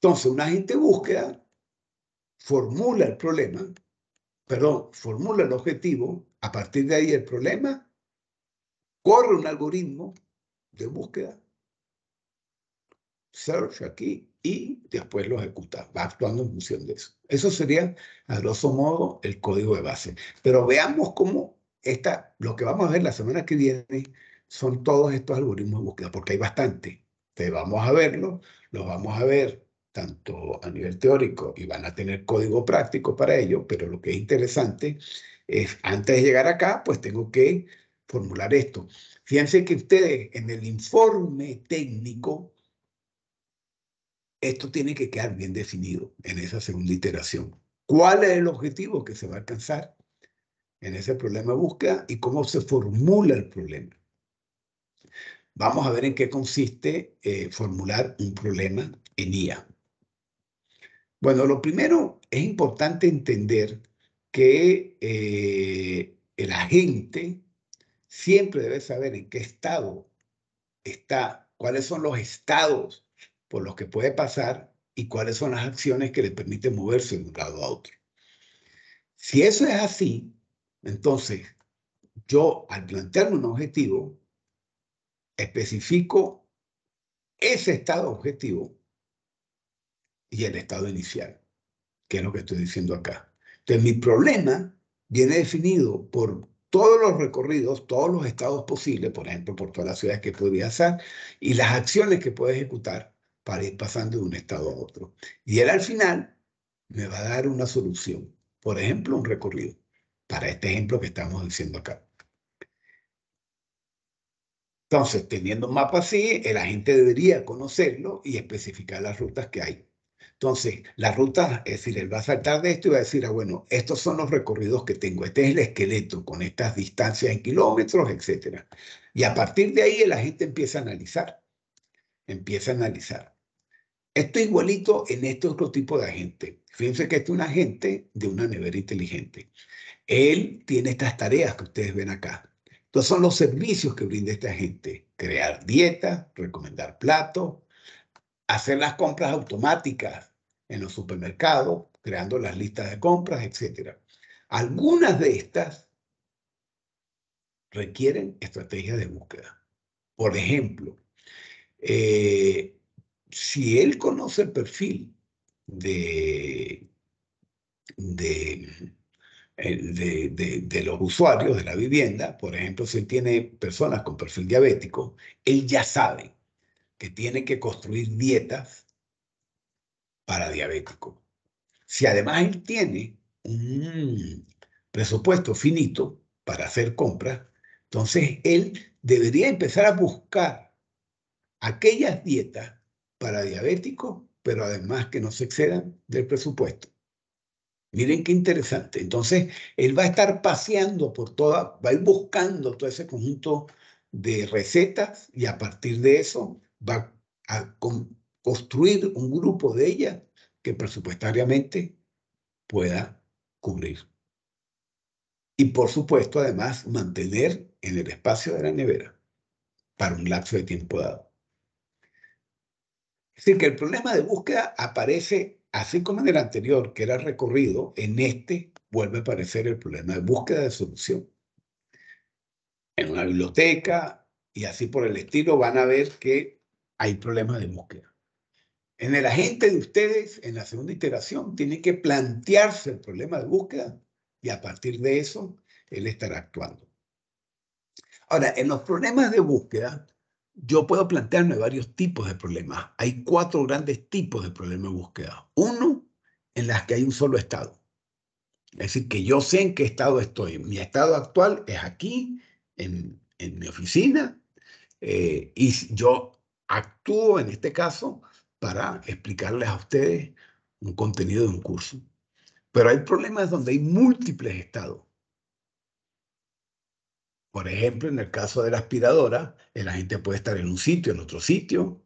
Entonces, un agente búsqueda formula el problema, perdón, formula el objetivo, a partir de ahí el problema corre un algoritmo de búsqueda search aquí y después lo ejecuta. Va actuando en función de eso. Eso sería, a grosso modo, el código de base. Pero veamos cómo está, lo que vamos a ver la semana que viene son todos estos algoritmos de búsqueda, porque hay bastante. Entonces vamos a verlo, los vamos a ver tanto a nivel teórico y van a tener código práctico para ello, pero lo que es interesante es, antes de llegar acá, pues tengo que formular esto. Fíjense que ustedes en el informe técnico, esto tiene que quedar bien definido en esa segunda iteración. ¿Cuál es el objetivo que se va a alcanzar en ese problema de búsqueda y cómo se formula el problema? Vamos a ver en qué consiste eh, formular un problema en IA. Bueno, lo primero es importante entender que eh, el agente siempre debe saber en qué estado está, cuáles son los estados por los que puede pasar y cuáles son las acciones que le permiten moverse de un lado a otro. Si eso es así, entonces yo al plantearme un objetivo, especifico ese estado objetivo y el estado inicial, que es lo que estoy diciendo acá. Entonces mi problema viene definido por todos los recorridos, todos los estados posibles, por ejemplo, por todas las ciudades que podría hacer, y las acciones que puede ejecutar para ir pasando de un estado a otro. Y él al final me va a dar una solución, por ejemplo, un recorrido, para este ejemplo que estamos diciendo acá. Entonces, teniendo un mapa así, el agente debería conocerlo y especificar las rutas que hay entonces, la ruta, es decir, él va a saltar de esto y va a decir, ah, bueno, estos son los recorridos que tengo, este es el esqueleto con estas distancias en kilómetros, etc. Y a partir de ahí el agente empieza a analizar, empieza a analizar. Esto igualito en este otro tipo de agente. Fíjense que este es un agente de una nevera inteligente. Él tiene estas tareas que ustedes ven acá. Entonces son los servicios que brinda este agente. Crear dieta, recomendar platos, hacer las compras automáticas, en los supermercados, creando las listas de compras, etc. Algunas de estas requieren estrategias de búsqueda. Por ejemplo, eh, si él conoce el perfil eh, de, de, los usuarios de la vivienda, por ejemplo, si tiene personas con perfil diabético, él ya sabe que tiene que construir dietas para diabético. Si además él tiene un presupuesto finito para hacer compras, entonces él debería empezar a buscar aquellas dietas para diabéticos, pero además que no se excedan del presupuesto. Miren qué interesante. Entonces, él va a estar paseando por toda, va a ir buscando todo ese conjunto de recetas y a partir de eso va a, construir un grupo de ellas que presupuestariamente pueda cubrir. Y por supuesto, además, mantener en el espacio de la nevera para un lapso de tiempo dado. Es decir, que el problema de búsqueda aparece, así como en el anterior, que era recorrido, en este vuelve a aparecer el problema de búsqueda de solución. En una biblioteca y así por el estilo van a ver que hay problemas de búsqueda. En el agente de ustedes, en la segunda iteración, tiene que plantearse el problema de búsqueda y a partir de eso, él estará actuando. Ahora, en los problemas de búsqueda, yo puedo plantearme varios tipos de problemas. Hay cuatro grandes tipos de problemas de búsqueda. Uno, en las que hay un solo estado. Es decir, que yo sé en qué estado estoy. Mi estado actual es aquí, en, en mi oficina, eh, y yo actúo en este caso para explicarles a ustedes un contenido de un curso. Pero hay problemas donde hay múltiples estados. Por ejemplo, en el caso de la aspiradora, la gente puede estar en un sitio, en otro sitio,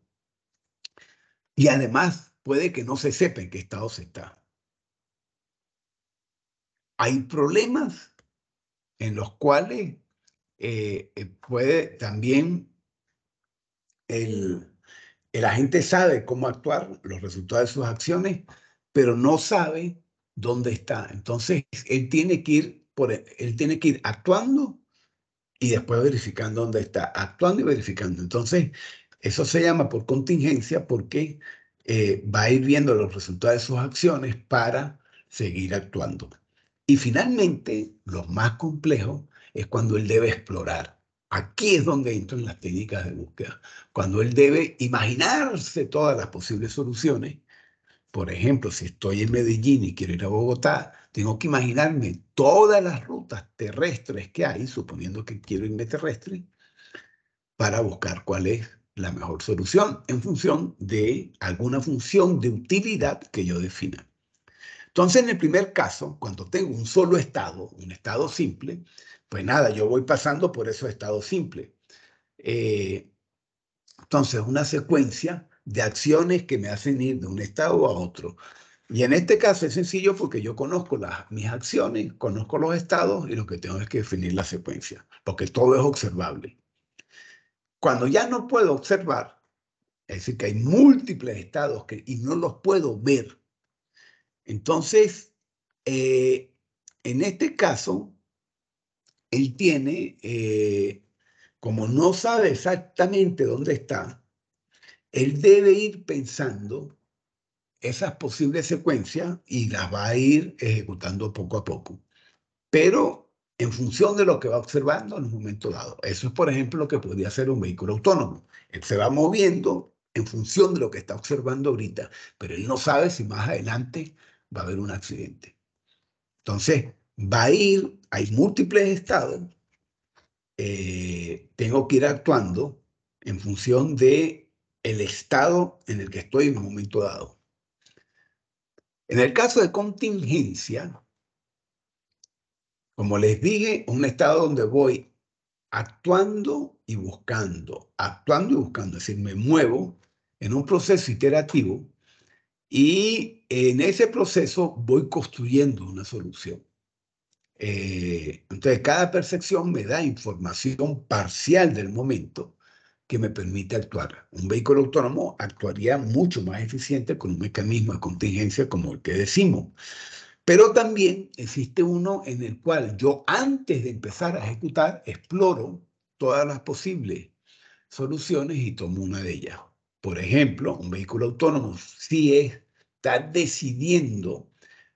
y además puede que no se sepa en qué estado se está. Hay problemas en los cuales eh, eh, puede también el, la gente sabe cómo actuar, los resultados de sus acciones, pero no sabe dónde está. Entonces, él tiene que ir, por, él tiene que ir actuando y después verificando dónde está, actuando y verificando. Entonces, eso se llama por contingencia porque eh, va a ir viendo los resultados de sus acciones para seguir actuando. Y finalmente, lo más complejo es cuando él debe explorar. Aquí es donde entran las técnicas de búsqueda, cuando él debe imaginarse todas las posibles soluciones. Por ejemplo, si estoy en Medellín y quiero ir a Bogotá, tengo que imaginarme todas las rutas terrestres que hay, suponiendo que quiero irme terrestre, para buscar cuál es la mejor solución en función de alguna función de utilidad que yo defina. Entonces, en el primer caso, cuando tengo un solo estado, un estado simple, pues nada, yo voy pasando por esos estados simples. Eh, entonces, una secuencia de acciones que me hacen ir de un estado a otro. Y en este caso es sencillo porque yo conozco las, mis acciones, conozco los estados y lo que tengo es que definir la secuencia, porque todo es observable. Cuando ya no puedo observar, es decir, que hay múltiples estados que, y no los puedo ver, entonces, eh, en este caso, él tiene, eh, como no sabe exactamente dónde está, él debe ir pensando esas posibles secuencias y las va a ir ejecutando poco a poco. Pero en función de lo que va observando en un momento dado. Eso es, por ejemplo, lo que podría ser un vehículo autónomo. Él se va moviendo en función de lo que está observando ahorita, pero él no sabe si más adelante va a haber un accidente. Entonces, va a ir, hay múltiples estados, eh, tengo que ir actuando en función de el estado en el que estoy en un momento dado. En el caso de contingencia, como les dije, un estado donde voy actuando y buscando, actuando y buscando, es decir, me muevo en un proceso iterativo y en ese proceso voy construyendo una solución. Eh, entonces, cada percepción me da información parcial del momento que me permite actuar. Un vehículo autónomo actuaría mucho más eficiente con un mecanismo de contingencia como el que decimos. Pero también existe uno en el cual yo antes de empezar a ejecutar exploro todas las posibles soluciones y tomo una de ellas. Por ejemplo, un vehículo autónomo, si está decidiendo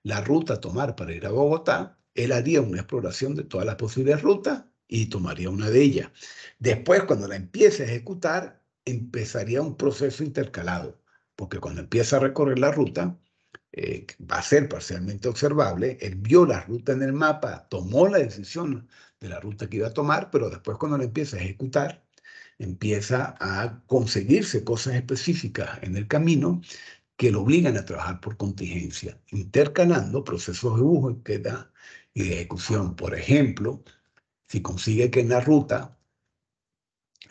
la ruta a tomar para ir a Bogotá, él haría una exploración de todas las posibles rutas y tomaría una de ellas. Después, cuando la empiece a ejecutar, empezaría un proceso intercalado, porque cuando empieza a recorrer la ruta, eh, va a ser parcialmente observable, él vio la ruta en el mapa, tomó la decisión de la ruta que iba a tomar, pero después cuando la empieza a ejecutar, empieza a conseguirse cosas específicas en el camino que lo obligan a trabajar por contingencia, intercalando procesos de búsqueda y de ejecución. Por ejemplo, si consigue que en la ruta,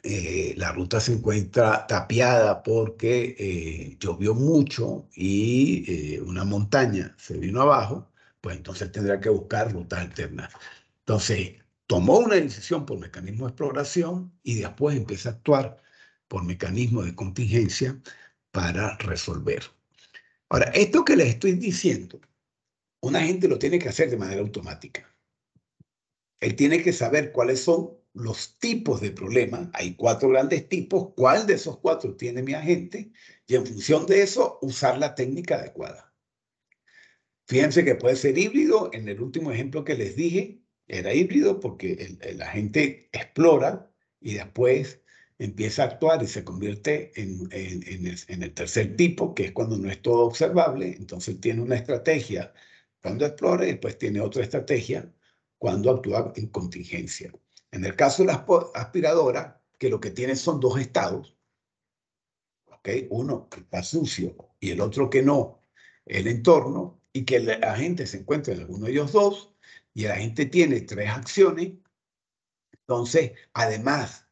eh, la ruta se encuentra tapiada porque eh, llovió mucho y eh, una montaña se vino abajo, pues entonces tendrá que buscar rutas alternas. Entonces, tomó una decisión por mecanismo de exploración y después empieza a actuar por mecanismo de contingencia para resolver. Ahora, esto que les estoy diciendo, un agente lo tiene que hacer de manera automática. Él tiene que saber cuáles son los tipos de problemas. Hay cuatro grandes tipos. ¿Cuál de esos cuatro tiene mi agente? Y en función de eso, usar la técnica adecuada. Fíjense que puede ser híbrido. En el último ejemplo que les dije, era híbrido porque la gente explora y después empieza a actuar y se convierte en, en, el, tercer tipo, que es cuando no es todo observable, entonces tiene una estrategia cuando explora y después tiene otra estrategia cuando actúa en contingencia. En el caso de la aspiradora, que lo que tiene son dos estados, ¿okay? uno que está sucio y el otro que no, el entorno, y que la gente se encuentra en alguno de ellos dos, y la gente tiene tres acciones, entonces, además,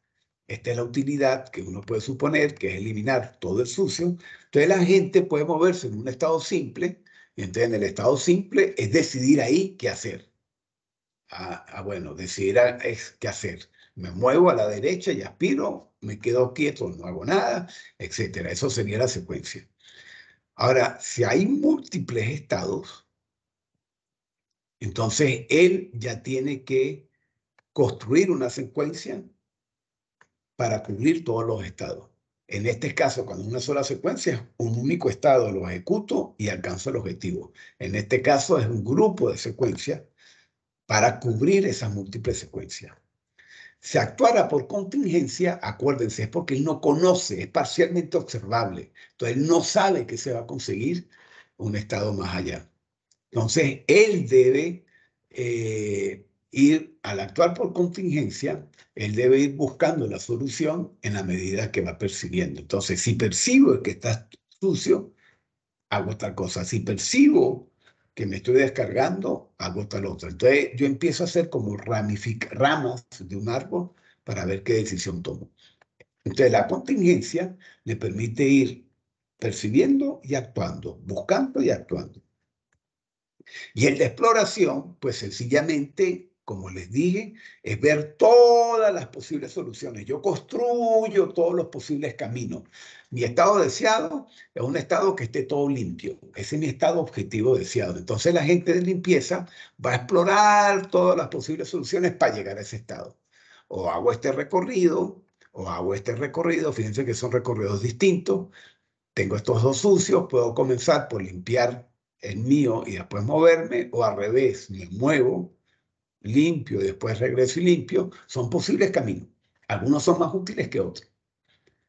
esta es la utilidad que uno puede suponer, que es eliminar todo el sucio. Entonces la gente puede moverse en un estado simple, y entonces en el estado simple es decidir ahí qué hacer. Ah, ah bueno, decidir es qué hacer. Me muevo a la derecha y aspiro, me quedo quieto, no hago nada, etc. Eso sería la secuencia. Ahora, si hay múltiples estados, entonces él ya tiene que construir una secuencia para cubrir todos los estados. En este caso, cuando una sola secuencia, un único estado lo ejecuto y alcanzo el objetivo. En este caso es un grupo de secuencias para cubrir esas múltiples secuencias. Si actuara por contingencia, acuérdense, es porque él no conoce, es parcialmente observable. Entonces él no sabe que se va a conseguir un estado más allá. Entonces, él debe eh, ir, al actuar por contingencia, él debe ir buscando la solución en la medida que va percibiendo. Entonces, si percibo que está sucio, hago otra cosa. Si percibo que me estoy descargando, hago tal otra. Entonces, yo empiezo a hacer como ramas de un árbol para ver qué decisión tomo. Entonces, la contingencia le permite ir percibiendo y actuando, buscando y actuando. Y el de exploración, pues sencillamente como les dije, es ver todas las posibles soluciones. Yo construyo todos los posibles caminos. Mi estado deseado es un estado que esté todo limpio. Ese es mi estado objetivo deseado. Entonces la gente de limpieza va a explorar todas las posibles soluciones para llegar a ese estado. O hago este recorrido, o hago este recorrido. Fíjense que son recorridos distintos. Tengo estos dos sucios. Puedo comenzar por limpiar el mío y después moverme, o al revés, me muevo, limpio y después regreso y limpio, son posibles caminos. Algunos son más útiles que otros.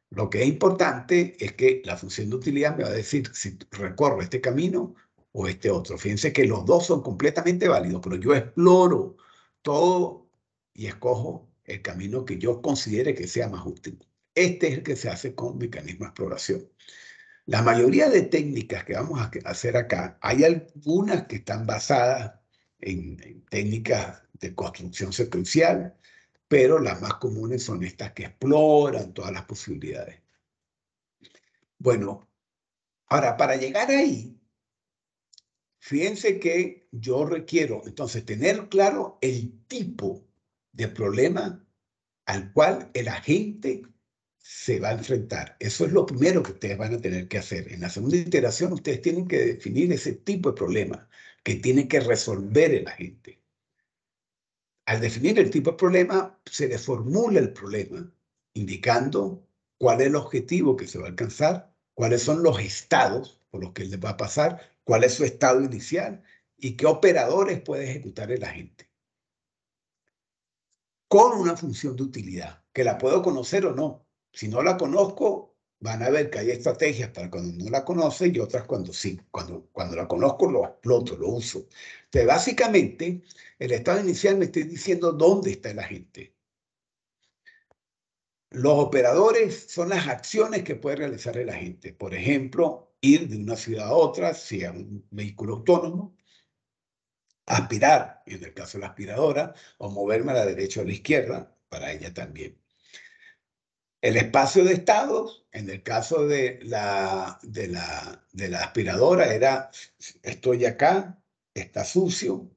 Lo que es importante es que la función de utilidad me va a decir si recorro este camino o este otro. Fíjense que los dos son completamente válidos, pero yo exploro todo y escojo el camino que yo considere que sea más útil. Este es el que se hace con mecanismo de exploración. La mayoría de técnicas que vamos a hacer acá, hay algunas que están basadas en, técnicas de construcción secuencial, pero las más comunes son estas que exploran todas las posibilidades. Bueno, ahora para llegar ahí, fíjense que yo requiero entonces tener claro el tipo de problema al cual el agente se va a enfrentar. Eso es lo primero que ustedes van a tener que hacer. En la segunda iteración ustedes tienen que definir ese tipo de problema que tiene que resolver el agente. Al definir el tipo de problema, se le formula el problema, indicando cuál es el objetivo que se va a alcanzar, cuáles son los estados por los que le va a pasar, cuál es su estado inicial y qué operadores puede ejecutar el agente. Con una función de utilidad, que la puedo conocer o no, si no la conozco, van a ver que hay estrategias para cuando no la conoce y otras cuando sí. Cuando, cuando la conozco, lo exploto, lo uso. Entonces, básicamente, el estado inicial me está diciendo dónde está la gente. Los operadores son las acciones que puede realizar el agente. Por ejemplo, ir de una ciudad a otra, si es un vehículo autónomo, aspirar, en el caso de la aspiradora, o moverme a la derecha o a la izquierda, para ella también. El espacio de estados, en el caso de la, aspiradora, era estoy acá, está sucio,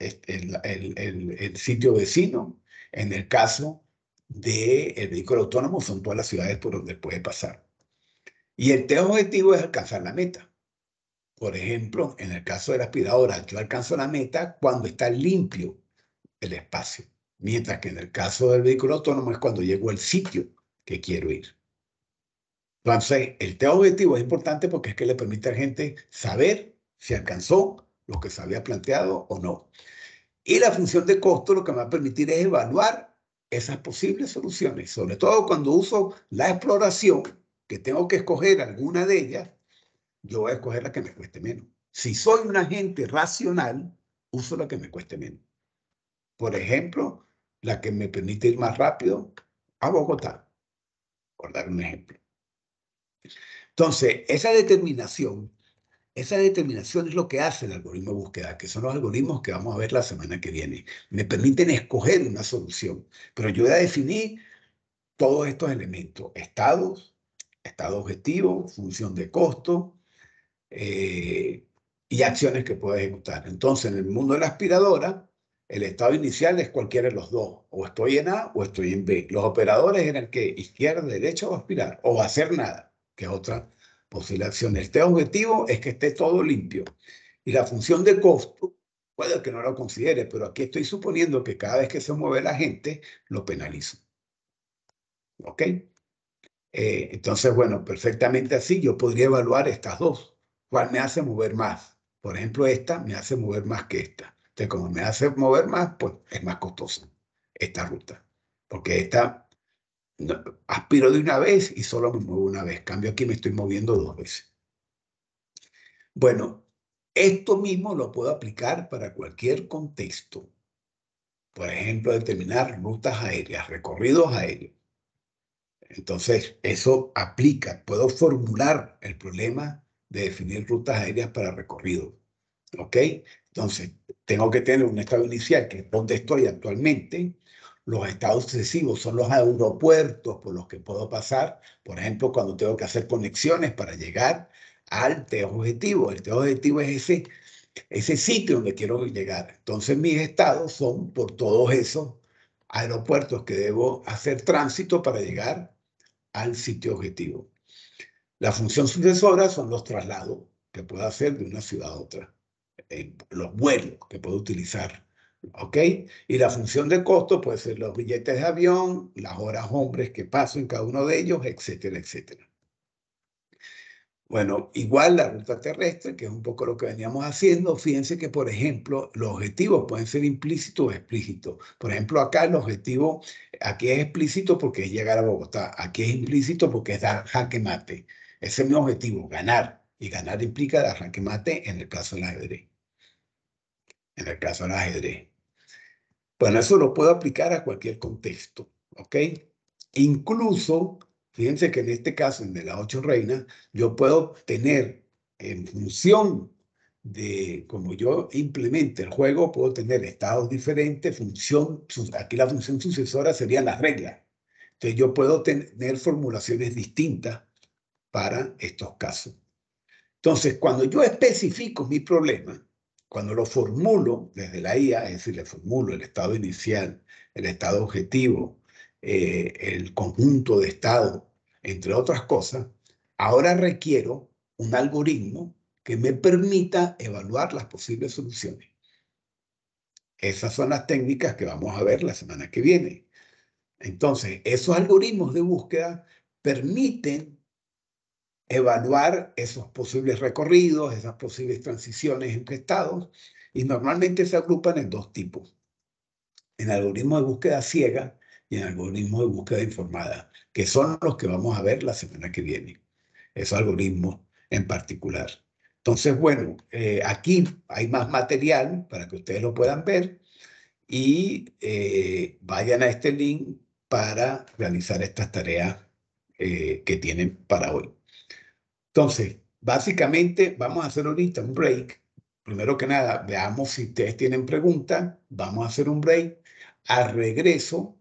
el, sitio vecino. En el caso del vehículo autónomo son todas las ciudades por donde puede pasar. Y el tema objetivo es alcanzar la meta. Por ejemplo, en el caso de la aspiradora, yo alcanzo la meta cuando está limpio el espacio. Mientras que en el caso del vehículo autónomo es cuando llegó al sitio que quiero ir. Entonces, el tema objetivo es importante porque es que le permite a la gente saber si alcanzó lo que se había planteado o no. Y la función de costo lo que me va a permitir es evaluar esas posibles soluciones, sobre todo cuando uso la exploración, que tengo que escoger alguna de ellas, yo voy a escoger la que me cueste menos. Si soy un agente racional, uso la que me cueste menos. Por ejemplo, la que me permite ir más rápido a Bogotá por dar un ejemplo. Entonces, esa determinación, esa determinación es lo que hace el algoritmo de búsqueda, que son los algoritmos que vamos a ver la semana que viene. Me permiten escoger una solución, pero yo a definir todos estos elementos, estados, estado objetivo, función de costo eh, y acciones que puedo ejecutar. Entonces, en el mundo de la aspiradora, el estado inicial es cualquiera de los dos, o estoy en A o estoy en B. Los operadores en el que izquierda, derecha o aspirar, o hacer nada, que es otra posible acción. Este objetivo es que esté todo limpio. Y la función de costo, puede que no lo considere, pero aquí estoy suponiendo que cada vez que se mueve la gente, lo penalizo. ¿Ok? Eh, entonces, bueno, perfectamente así yo podría evaluar estas dos. ¿Cuál me hace mover más? Por ejemplo, esta me hace mover más que esta. Entonces, como me hace mover más, pues es más costosa esta ruta. Porque esta aspiro de una vez y solo me muevo una vez. Cambio aquí, me estoy moviendo dos veces. Bueno, esto mismo lo puedo aplicar para cualquier contexto. Por ejemplo, determinar rutas aéreas, recorridos aéreos. Entonces, eso aplica. Puedo formular el problema de definir rutas aéreas para recorridos. ¿Ok? Entonces, tengo que tener un estado inicial, que es donde estoy actualmente. Los estados sucesivos son los aeropuertos por los que puedo pasar, por ejemplo, cuando tengo que hacer conexiones para llegar al objetivo. El objetivo es ese, ese sitio donde quiero llegar. Entonces, mis estados son por todos esos aeropuertos que debo hacer tránsito para llegar al sitio objetivo. La función sucesora son los traslados que puedo hacer de una ciudad a otra. Eh, los vuelos que puedo utilizar. ¿Ok? Y la función de costo puede ser los billetes de avión, las horas hombres que paso en cada uno de ellos, etcétera, etcétera. Bueno, igual la ruta terrestre, que es un poco lo que veníamos haciendo, fíjense que, por ejemplo, los objetivos pueden ser implícitos o explícitos. Por ejemplo, acá el objetivo, aquí es explícito porque es llegar a Bogotá, aquí es implícito porque es dar jaque mate. Ese es mi objetivo, ganar. Y ganar implica arranque mate en el caso del ajedrez. En el caso del ajedrez. Bueno, eso lo puedo aplicar a cualquier contexto, ¿ok? Incluso, fíjense que en este caso, en de las ocho reinas, yo puedo tener en función de como yo implemente el juego, puedo tener estados diferentes, función, aquí la función sucesora serían las reglas. Entonces yo puedo tener formulaciones distintas para estos casos. Entonces, cuando yo especifico mi problema, cuando lo formulo desde la IA, es decir, le formulo el estado inicial, el estado objetivo, eh, el conjunto de estado, entre otras cosas, ahora requiero un algoritmo que me permita evaluar las posibles soluciones. Esas son las técnicas que vamos a ver la semana que viene. Entonces, esos algoritmos de búsqueda permiten evaluar esos posibles recorridos, esas posibles transiciones entre estados, y normalmente se agrupan en dos tipos, en algoritmos de búsqueda ciega y en algoritmos de búsqueda informada, que son los que vamos a ver la semana que viene, esos algoritmos en particular. Entonces, bueno, eh, aquí hay más material para que ustedes lo puedan ver y eh, vayan a este link para realizar estas tareas eh, que tienen para hoy. Entonces, básicamente vamos a hacer ahorita un break. Primero que nada, veamos si ustedes tienen preguntas. Vamos a hacer un break. Al regreso,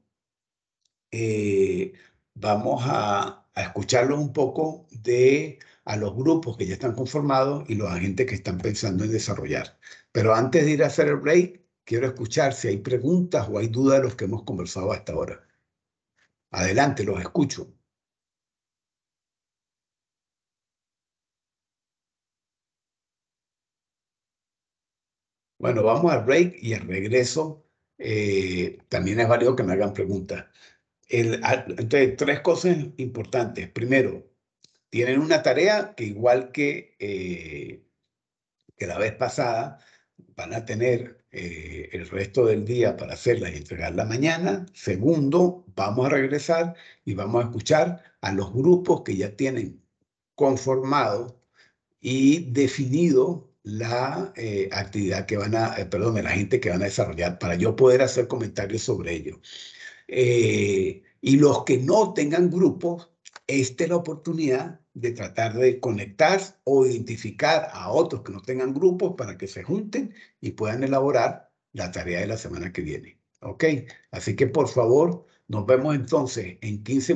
eh, vamos a, escuchar un poco de a los grupos que ya están conformados y los agentes que están pensando en desarrollar. Pero antes de ir a hacer el break, quiero escuchar si hay preguntas o hay dudas de los que hemos conversado hasta ahora. Adelante, los escucho. Bueno, vamos al break y al regreso eh, también es válido que me hagan preguntas. entonces, tres cosas importantes. Primero, tienen una tarea que igual que, eh, que la vez pasada, van a tener eh, el resto del día para hacerla y entregarla mañana. Segundo, vamos a regresar y vamos a escuchar a los grupos que ya tienen conformado y definido la eh, actividad que van a, eh, perdón, de la gente que van a desarrollar para yo poder hacer comentarios sobre ello. Eh, y los que no tengan grupos, esta es la oportunidad de tratar de conectar o identificar a otros que no tengan grupos para que se junten y puedan elaborar la tarea de la semana que viene. ¿Ok? Así que por favor, nos vemos entonces en 15